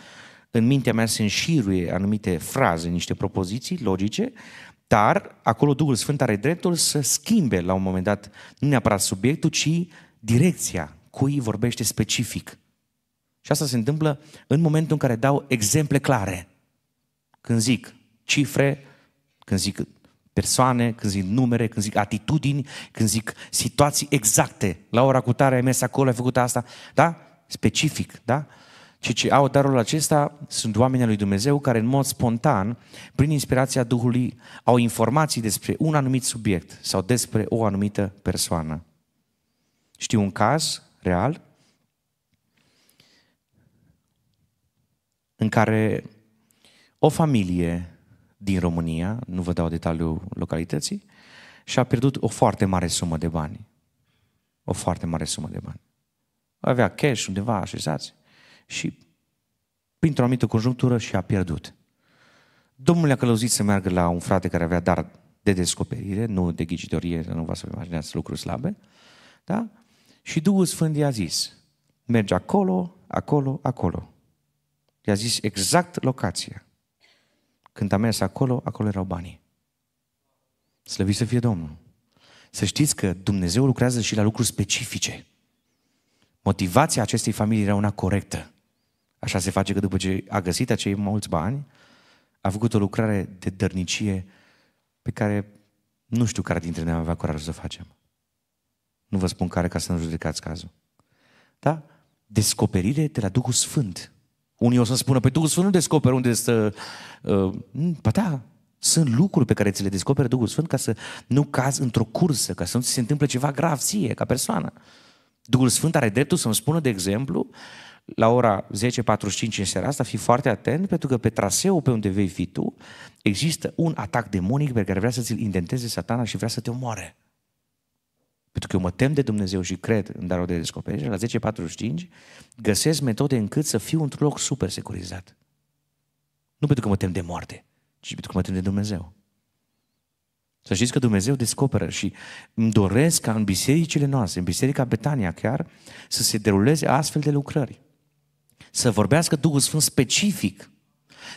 în mintea mea se înșiruie anumite fraze, niște propoziții logice, dar acolo Duhul Sfânt are dreptul să schimbe la un moment dat nu neapărat subiectul, ci direcția cui vorbește specific. Și asta se întâmplă în momentul în care dau exemple clare. Când zic, cifre, când zic persoane, când zic numere, când zic atitudini, când zic situații exacte. La ora cu tare ai mers acolo, ai făcut asta, da? Specific, da? Și ce au darul acesta sunt oamenii lui Dumnezeu care în mod spontan, prin inspirația Duhului, au informații despre un anumit subiect sau despre o anumită persoană. Știu un caz real în care o familie din România, nu vă dau detaliul localității, și a pierdut o foarte mare sumă de bani. O foarte mare sumă de bani. Avea cash undeva așezați și printr-o anumită conjunctură și a pierdut. Domnul a călăuzit să meargă la un frate care avea dar de descoperire, nu de ghicitorie, nu vă să vă imaginați lucruri slabe, da? Și Duhul Sfânt i-a zis, merge acolo, acolo, acolo. I-a zis exact locația. Când am mers acolo, acolo erau banii. Slăviți să fie Domnul. Să știți că Dumnezeu lucrează și la lucruri specifice. Motivația acestei familii era una corectă. Așa se face că după ce a găsit acei mulți bani, a făcut o lucrare de dărnicie pe care nu știu care dintre noi avea curajul să o facem. Nu vă spun care ca să nu judecați cazul. Da? Descoperire de la Duhul Sfânt. Unii o să spună, păi Duhul Sfânt nu descoperi unde stă... Uh, mm, ba da, sunt lucruri pe care ți le descoperă Duhul Sfânt ca să nu cazi într-o cursă, ca să nu ți se întâmple ceva grav ție, ca persoană. Duhul Sfânt are dreptul să-mi spună, de exemplu, la ora 10.45 în seara asta, fii foarte atent, pentru că pe traseul pe unde vei fi tu, există un atac demonic pe care vrea să ți-l satana și vrea să te omoare pentru că eu mă tem de Dumnezeu și cred în darul de descoperire, la 10.45 găsesc metode încât să fiu într-un loc super securizat. Nu pentru că mă tem de moarte, ci pentru că mă tem de Dumnezeu. Să știți că Dumnezeu descoperă și îmi doresc ca în bisericile noastre, în biserica Betania chiar, să se deruleze astfel de lucrări. Să vorbească Duhul Sfânt specific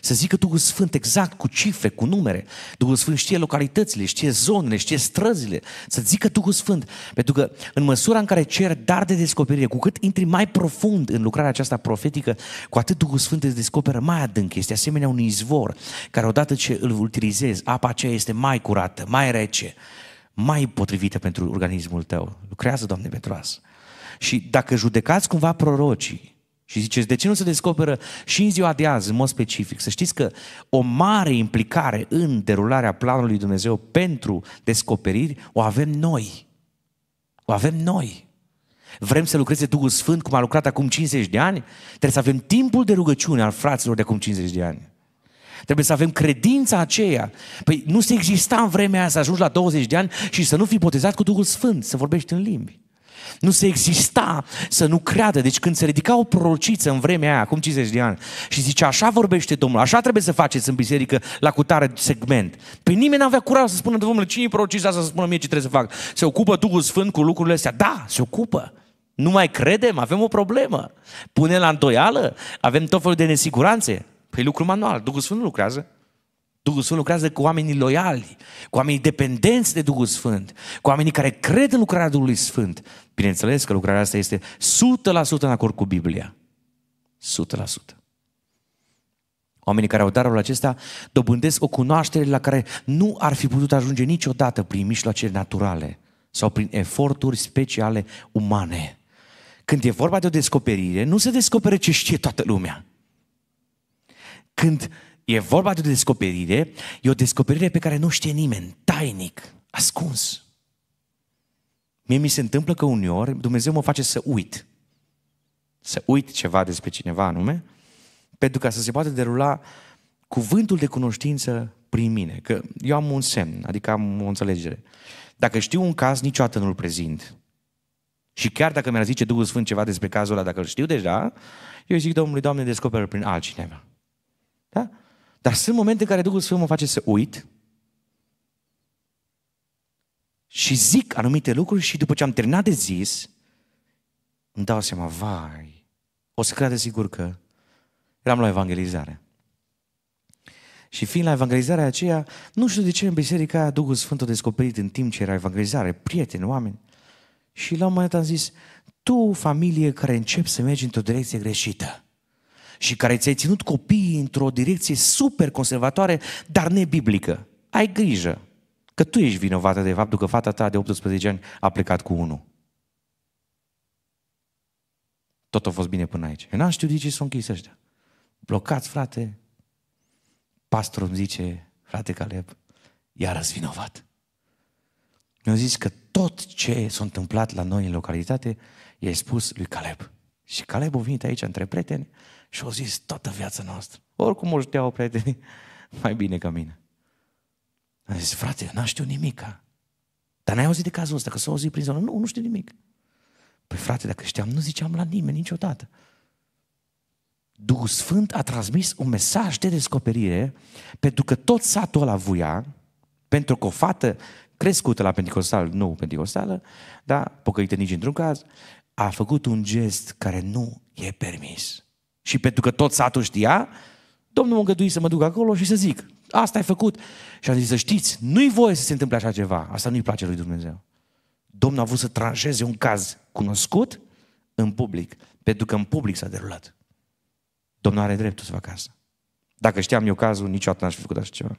să zică Duhul Sfânt exact cu cifre, cu numere. Duhul Sfânt știe localitățile, știe zonele, știe străzile. Să zică Duhul Sfânt. Pentru că în măsura în care cer dar de descoperire, cu cât intri mai profund în lucrarea aceasta profetică, cu atât Duhul Sfânt îți descoperă mai adânc. Este asemenea un izvor care odată ce îl utilizezi, apa aceea este mai curată, mai rece, mai potrivită pentru organismul tău. Lucrează, Doamne, pentru asta. Și dacă judecați cumva prorocii, și ziceți, de ce nu se descoperă și în ziua de azi, în mod specific? Să știți că o mare implicare în derularea planului Dumnezeu pentru descoperiri o avem noi. O avem noi. Vrem să lucreze Duhul Sfânt cum a lucrat acum 50 de ani? Trebuie să avem timpul de rugăciune al fraților de acum 50 de ani. Trebuie să avem credința aceea. Păi nu se exista în vremea aia să ajungi la 20 de ani și să nu fii botezat cu Duhul Sfânt, să vorbești în limbi. Nu se exista să nu creadă. Deci când se ridica o prorociță în vremea aia, acum 50 de ani, și zice așa vorbește Domnul, așa trebuie să faceți în biserică la cutare segment. Pe păi nimeni n-avea curaj să spună, Domnule, cine e prorocița asta să spună mie ce trebuie să fac? Se ocupă Duhul Sfânt cu lucrurile astea? Da, se ocupă. Nu mai credem, avem o problemă. Pune la îndoială, avem tot felul de nesiguranțe. Păi lucru manual, Duhul Sfânt nu lucrează. Duhul Sfânt lucrează cu oamenii loiali, cu oamenii dependenți de Duhul Sfânt, cu oamenii care cred în lucrarea Duhului Sfânt. Bineînțeles că lucrarea asta este 100% în acord cu Biblia. 100%. Oamenii care au darul acesta dobândesc o cunoaștere la care nu ar fi putut ajunge niciodată prin mijloace naturale sau prin eforturi speciale umane. Când e vorba de o descoperire, nu se descopere ce știe toată lumea. Când E vorba de o descoperire, e o descoperire pe care nu știe nimeni, tainic, ascuns. Mie mi se întâmplă că uneori Dumnezeu mă face să uit. Să uit ceva despre cineva anume, pentru ca să se poată derula cuvântul de cunoștință prin mine. Că eu am un semn, adică am o înțelegere. Dacă știu un caz, niciodată nu-l prezint. Și chiar dacă mi-ar zice Duhul Sfânt ceva despre cazul ăla, dacă îl știu deja, eu zic Domnului, Doamne, descoperă prin altcineva. Da? Dar sunt momente în care Duhul Sfânt mă face să uit și zic anumite lucruri și după ce am terminat de zis, îmi dau seama, vai, o să crede sigur că eram la evangelizare. Și fiind la evangelizarea aceea, nu știu de ce în biserica aia Duhul Sfânt a descoperit în timp ce era evangelizare, prieteni, oameni. Și la un moment dat am zis, tu, familie care începi să mergi într-o direcție greșită, și care ți-ai ținut copiii într-o direcție super conservatoare, dar nebiblică. Ai grijă că tu ești vinovată de faptul că fata ta de 18 ani a plecat cu unul. Tot a fost bine până aici. Eu n-am știut de ce sunt închis ăștia. Blocați, frate. Pastorul îmi zice, frate Caleb, ați vinovat. mi a zis că tot ce s-a întâmplat la noi în localitate i-ai spus lui Caleb. Și Caleb a venit aici între prieteni și au zis toată viața noastră. Oricum o știau prietenii mai bine ca mine. Am zis, frate, eu n știu nimic. Dar n-ai auzit de cazul ăsta, că s au auzit prin zonă. Nu, nu știu nimic. Păi frate, dacă știam, nu ziceam la nimeni niciodată. Duhul Sfânt a transmis un mesaj de descoperire pentru că tot satul ăla vuia, pentru că o fată crescută la Pentecostal, nu Pentecostală, dar pocăită nici într-un caz, a făcut un gest care nu e permis. Și pentru că tot satul știa, Domnul m-a îngăduit să mă duc acolo și să zic, asta ai făcut. Și am zis, să știți, nu-i voie să se întâmple așa ceva. Asta nu-i place lui Dumnezeu. Domnul a vrut să tranșeze un caz cunoscut în public, pentru că în public s-a derulat. Domnul are dreptul să facă asta. Dacă știam eu cazul, niciodată n-aș fi făcut așa ceva.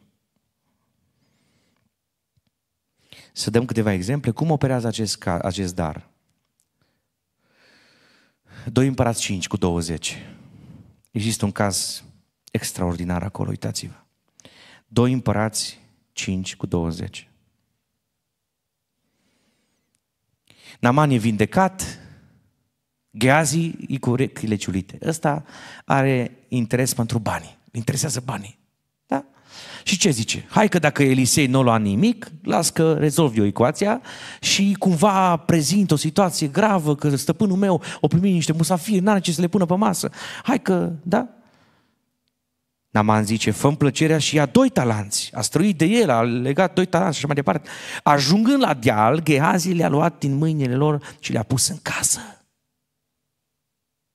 Să dăm câteva exemple. Cum operează acest, acest dar? Doi împărați 5 cu 20. Există un caz extraordinar acolo, uitați-vă. Doi împărați, 5 cu 20. Naman e vindecat, Gheazi e cu urechile ciulite. Ăsta are interes pentru banii, interesează banii. Și ce zice? Hai că dacă Elisei nu lua nimic, las că rezolv eu ecuația și cumva prezint o situație gravă, că stăpânul meu o primi niște musafiri, n-are ce să le pună pe masă. Hai că, da? Naman zice, fă plăcerea și ia doi talanți. A străit de el, a legat doi talanți și așa mai departe. Ajungând la deal, Gehazi le-a luat din mâinile lor și le-a pus în casă.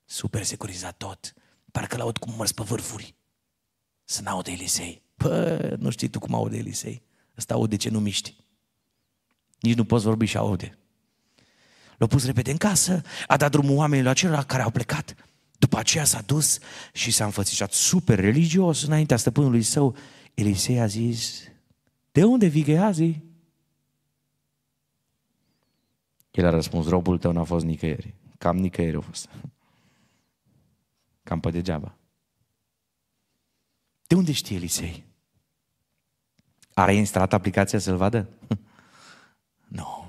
Super securizat tot. Parcă l-aud cum mers pe vârfuri. Să n-audă Elisei. Pă, nu știi tu cum aude Elisei. Ăsta aude ce nu miști. Nici nu poți vorbi și aude. L-a pus repede în casă, a dat drumul oamenilor acelora care au plecat. După aceea s-a dus și s-a înfățișat super religios înaintea stăpânului său. Elisei a zis, de unde vii Gheazi? El a răspuns, robul tău n-a fost nicăieri. Cam nicăieri a fost. Cam pe degeaba. De unde știe Elisei? Are instalat aplicația să-l vadă? nu.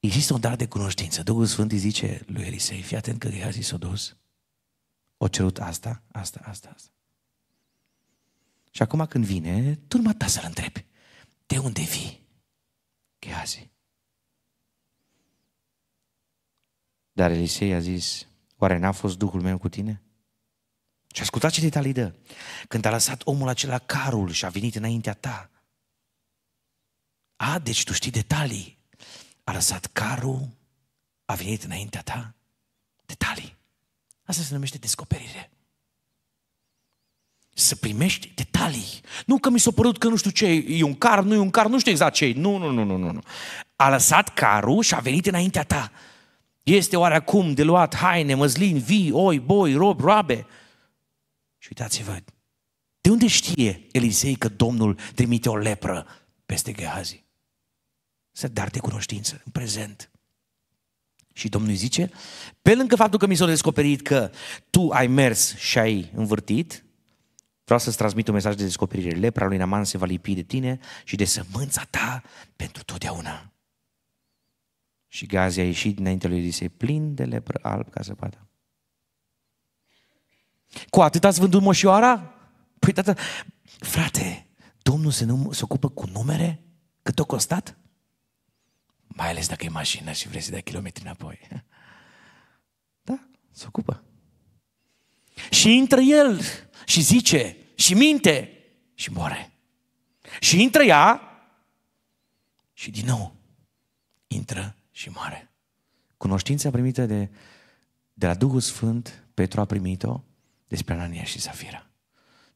Există un dar de cunoștință. Duhul Sfânt îi zice lui Elisei, fii atent că i-a zis-o dus. O cerut asta, asta, asta, asta. Și acum când vine, Tu turma ta să-l întrebi. De unde vii? Gheazi. Dar Elisei a zis, Oare n-a fost Duhul meu cu tine? Și asculta ce detalii dă. Când a lăsat omul acela carul și a venit înaintea ta. A, deci tu știi detalii. A lăsat carul, a venit înaintea ta. Detalii. Asta se numește descoperire. Să primești detalii. Nu că mi s-a părut că nu știu ce, e un car, nu e un car, nu știu exact ce e. Nu, nu, nu, nu, nu. A lăsat carul și a venit înaintea ta. Este oare acum de luat haine, măslini, vii, oi, boi, rob, roabe? Și uitați-vă, de unde știe Elisei că Domnul trimite o lepră peste Gehazi? Să dar de cunoștință, în prezent. Și Domnul îi zice, pe lângă faptul că mi s-a descoperit că tu ai mers și ai învârtit, vreau să-ți transmit un mesaj de descoperire. Lepra lui Naman se va lipi de tine și de sămânța ta pentru totdeauna. Și Gazi a ieșit dinainte lui Elisei plin de lepră alb ca zăpada. Cu atât ați vândut moșioara? Păi tata, frate, Domnul se, num- se ocupă cu numere? Cât o costat? Mai ales dacă e mașină și vrei să dai kilometri înapoi. Da, se ocupă. Și intră el și zice și minte și moare. Și intră ea și din nou intră și mare. Cunoștința primită de, de la Duhul Sfânt, Petru a primit-o despre Anania și Safira.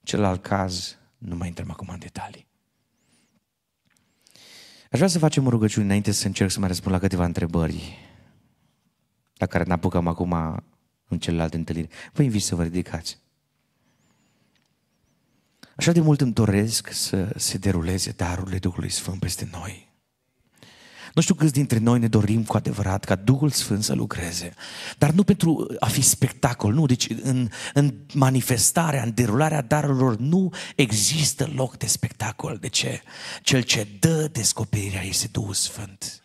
Celălalt caz, nu mai intrăm acum în detalii. Aș vrea să facem o rugăciune înainte să încerc să mai răspund la câteva întrebări la care ne apucăm acum în celelalte întâlniri. Vă invit să vă ridicați. Așa de mult îmi doresc să se deruleze darurile Duhului Sfânt peste noi. Nu știu câți dintre noi ne dorim cu adevărat ca Duhul Sfânt să lucreze, dar nu pentru a fi spectacol, nu, deci în, în manifestarea, în derularea darurilor nu există loc de spectacol. De ce? Cel ce dă descoperirea este Duhul Sfânt.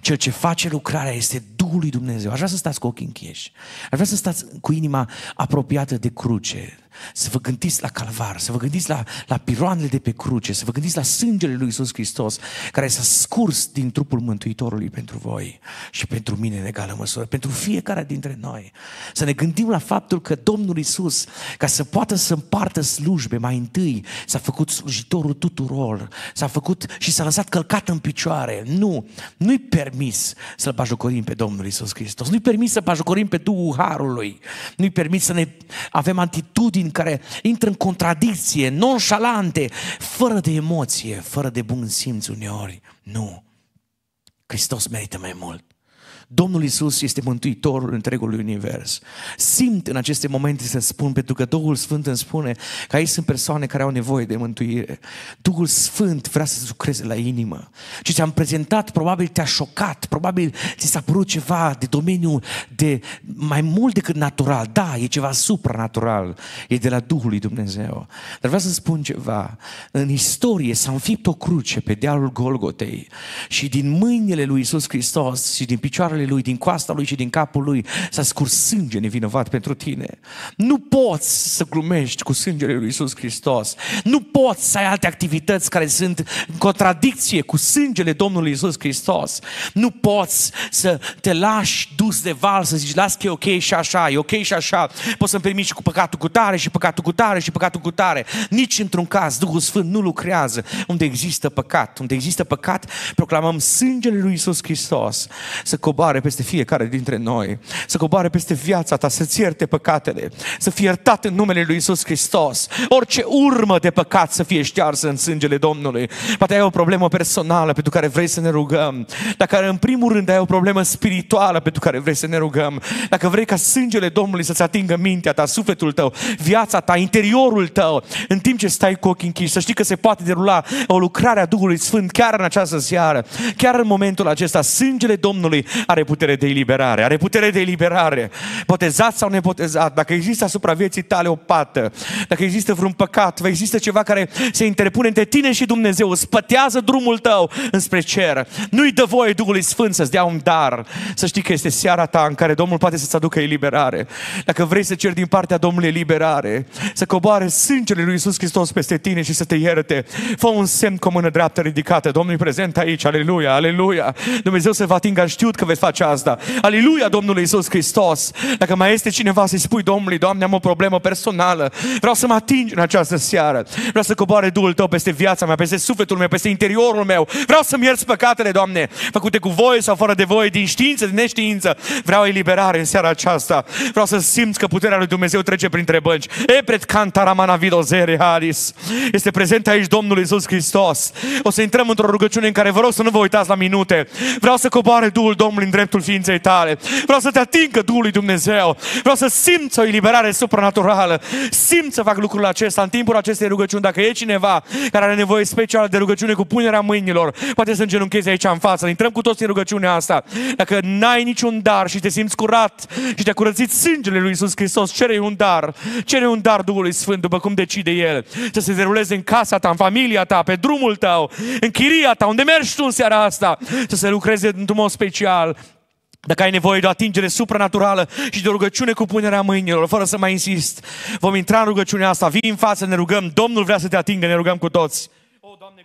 Cel ce face lucrarea este Duhul lui Dumnezeu. Aș vrea să stați cu ochii încheși. Aș vrea să stați cu inima apropiată de cruce. Să vă gândiți la calvar, să vă gândiți la, la piroanele de pe cruce, să vă gândiți la sângele lui Isus Hristos, care s-a scurs din trupul Mântuitorului pentru voi și pentru mine în egală măsură, pentru fiecare dintre noi. Să ne gândim la faptul că Domnul Isus, ca să poată să împartă slujbe mai întâi, s-a făcut slujitorul tuturor, s-a făcut și s-a lăsat călcat în picioare. Nu, nu-i permis să-L bajocorim pe Domnul Isus Hristos, nu-i permis să bajocorim pe Duhul Harului, nu-i permis să ne avem atitudini oameni care intră în contradicție, nonșalante, fără de emoție, fără de bun simț uneori. Nu. Hristos merită mai mult. Domnul Isus este mântuitorul întregului univers. Simt în aceste momente să spun, pentru că Duhul Sfânt îmi spune că aici sunt persoane care au nevoie de mântuire. Duhul Sfânt vrea să lucreze la inimă. Ce ți-am prezentat probabil te-a șocat, probabil ți s-a părut ceva de domeniul de mai mult decât natural. Da, e ceva supranatural, e de la Duhul lui Dumnezeu. Dar vreau să spun ceva. În istorie s-a înfipt o cruce pe dealul Golgotei și din mâinile lui Isus Hristos și din picioarele picioarele lui, din coasta lui și din capul lui s-a scurs sânge nevinovat pentru tine. Nu poți să glumești cu sângele lui Isus Hristos. Nu poți să ai alte activități care sunt în contradicție cu sângele Domnului Isus Hristos. Nu poți să te lași dus de val, să zici, las că e ok și așa, e ok și așa. Poți să-mi permiți și cu păcatul cu tare și păcatul cu tare și păcatul cu tare. Nici într-un caz Duhul Sfânt nu lucrează unde există păcat. Unde există păcat, proclamăm sângele lui Isus Hristos să coboare coboare peste fiecare dintre noi, să coboare peste viața ta, să-ți ierte păcatele, să fie iertat în numele Lui Isus Hristos, orice urmă de păcat să fie ștearsă în sângele Domnului. Poate ai o problemă personală pentru care vrei să ne rugăm, dacă în primul rând ai o problemă spirituală pentru care vrei să ne rugăm, dacă vrei ca sângele Domnului să-ți atingă mintea ta, sufletul tău, viața ta, interiorul tău, în timp ce stai cu ochii închiși, să știi că se poate derula o lucrare a Duhului Sfânt chiar în această seară, chiar în momentul acesta, sângele Domnului are are putere de eliberare, are putere de eliberare. Botezat sau nebotezat, dacă există asupra vieții tale o pată, dacă există vreun păcat, există ceva care se interpune între tine și Dumnezeu, spătează drumul tău înspre cer. Nu-i dă voie Duhului Sfânt să-ți dea un dar, să știi că este seara ta în care Domnul poate să-ți aducă eliberare. Dacă vrei să ceri din partea Domnului eliberare, să coboare sângele lui Isus Hristos peste tine și să te ierte, fă un semn cu o mână dreaptă ridicată. Domnul e prezent aici, aleluia, aleluia. Dumnezeu să vă atingă, știut că veți face aceasta. Aleluia Domnului Isus Hristos! Dacă mai este cineva să-i spui Domnului, Doamne, am o problemă personală, vreau să mă ating în această seară, vreau să coboare Duhul Tău peste viața mea, peste sufletul meu, peste interiorul meu, vreau să-mi ierți păcatele, Doamne, făcute cu voie sau fără de voie, din știință, din neștiință, vreau eliberare în seara aceasta, vreau să simți că puterea lui Dumnezeu trece printre bănci. Epret cantaramana vidozere haris. Este prezent aici Domnul Isus Hristos. O să intrăm într-o rugăciune în care vă rog să nu vă uitați la minute. Vreau să coboare Duhul Domnului în dreptul ființei tale. Vreau să te atingă Duhul lui Dumnezeu. Vreau să simți o eliberare supranaturală. Simți să fac lucrul acesta în timpul acestei rugăciuni. Dacă e cineva care are nevoie specială de rugăciune cu punerea mâinilor, poate să îngenunchezi aici în față. Intrăm cu toți în rugăciunea asta. Dacă n-ai niciun dar și te simți curat și te-a curățit sângele lui Isus Hristos, cere un dar. Cere un dar Duhului Sfânt după cum decide El. Să se deruleze în casa ta, în familia ta, pe drumul tău, în chiria ta, unde mergi tu în seara asta. Să se lucreze într-un mod special. Dacă ai nevoie de o atingere supranaturală și de o rugăciune cu punerea mâinilor, fără să mai insist, vom intra în rugăciunea asta, vii în față, ne rugăm, Domnul vrea să te atingă, ne rugăm cu toți. O, Doamne,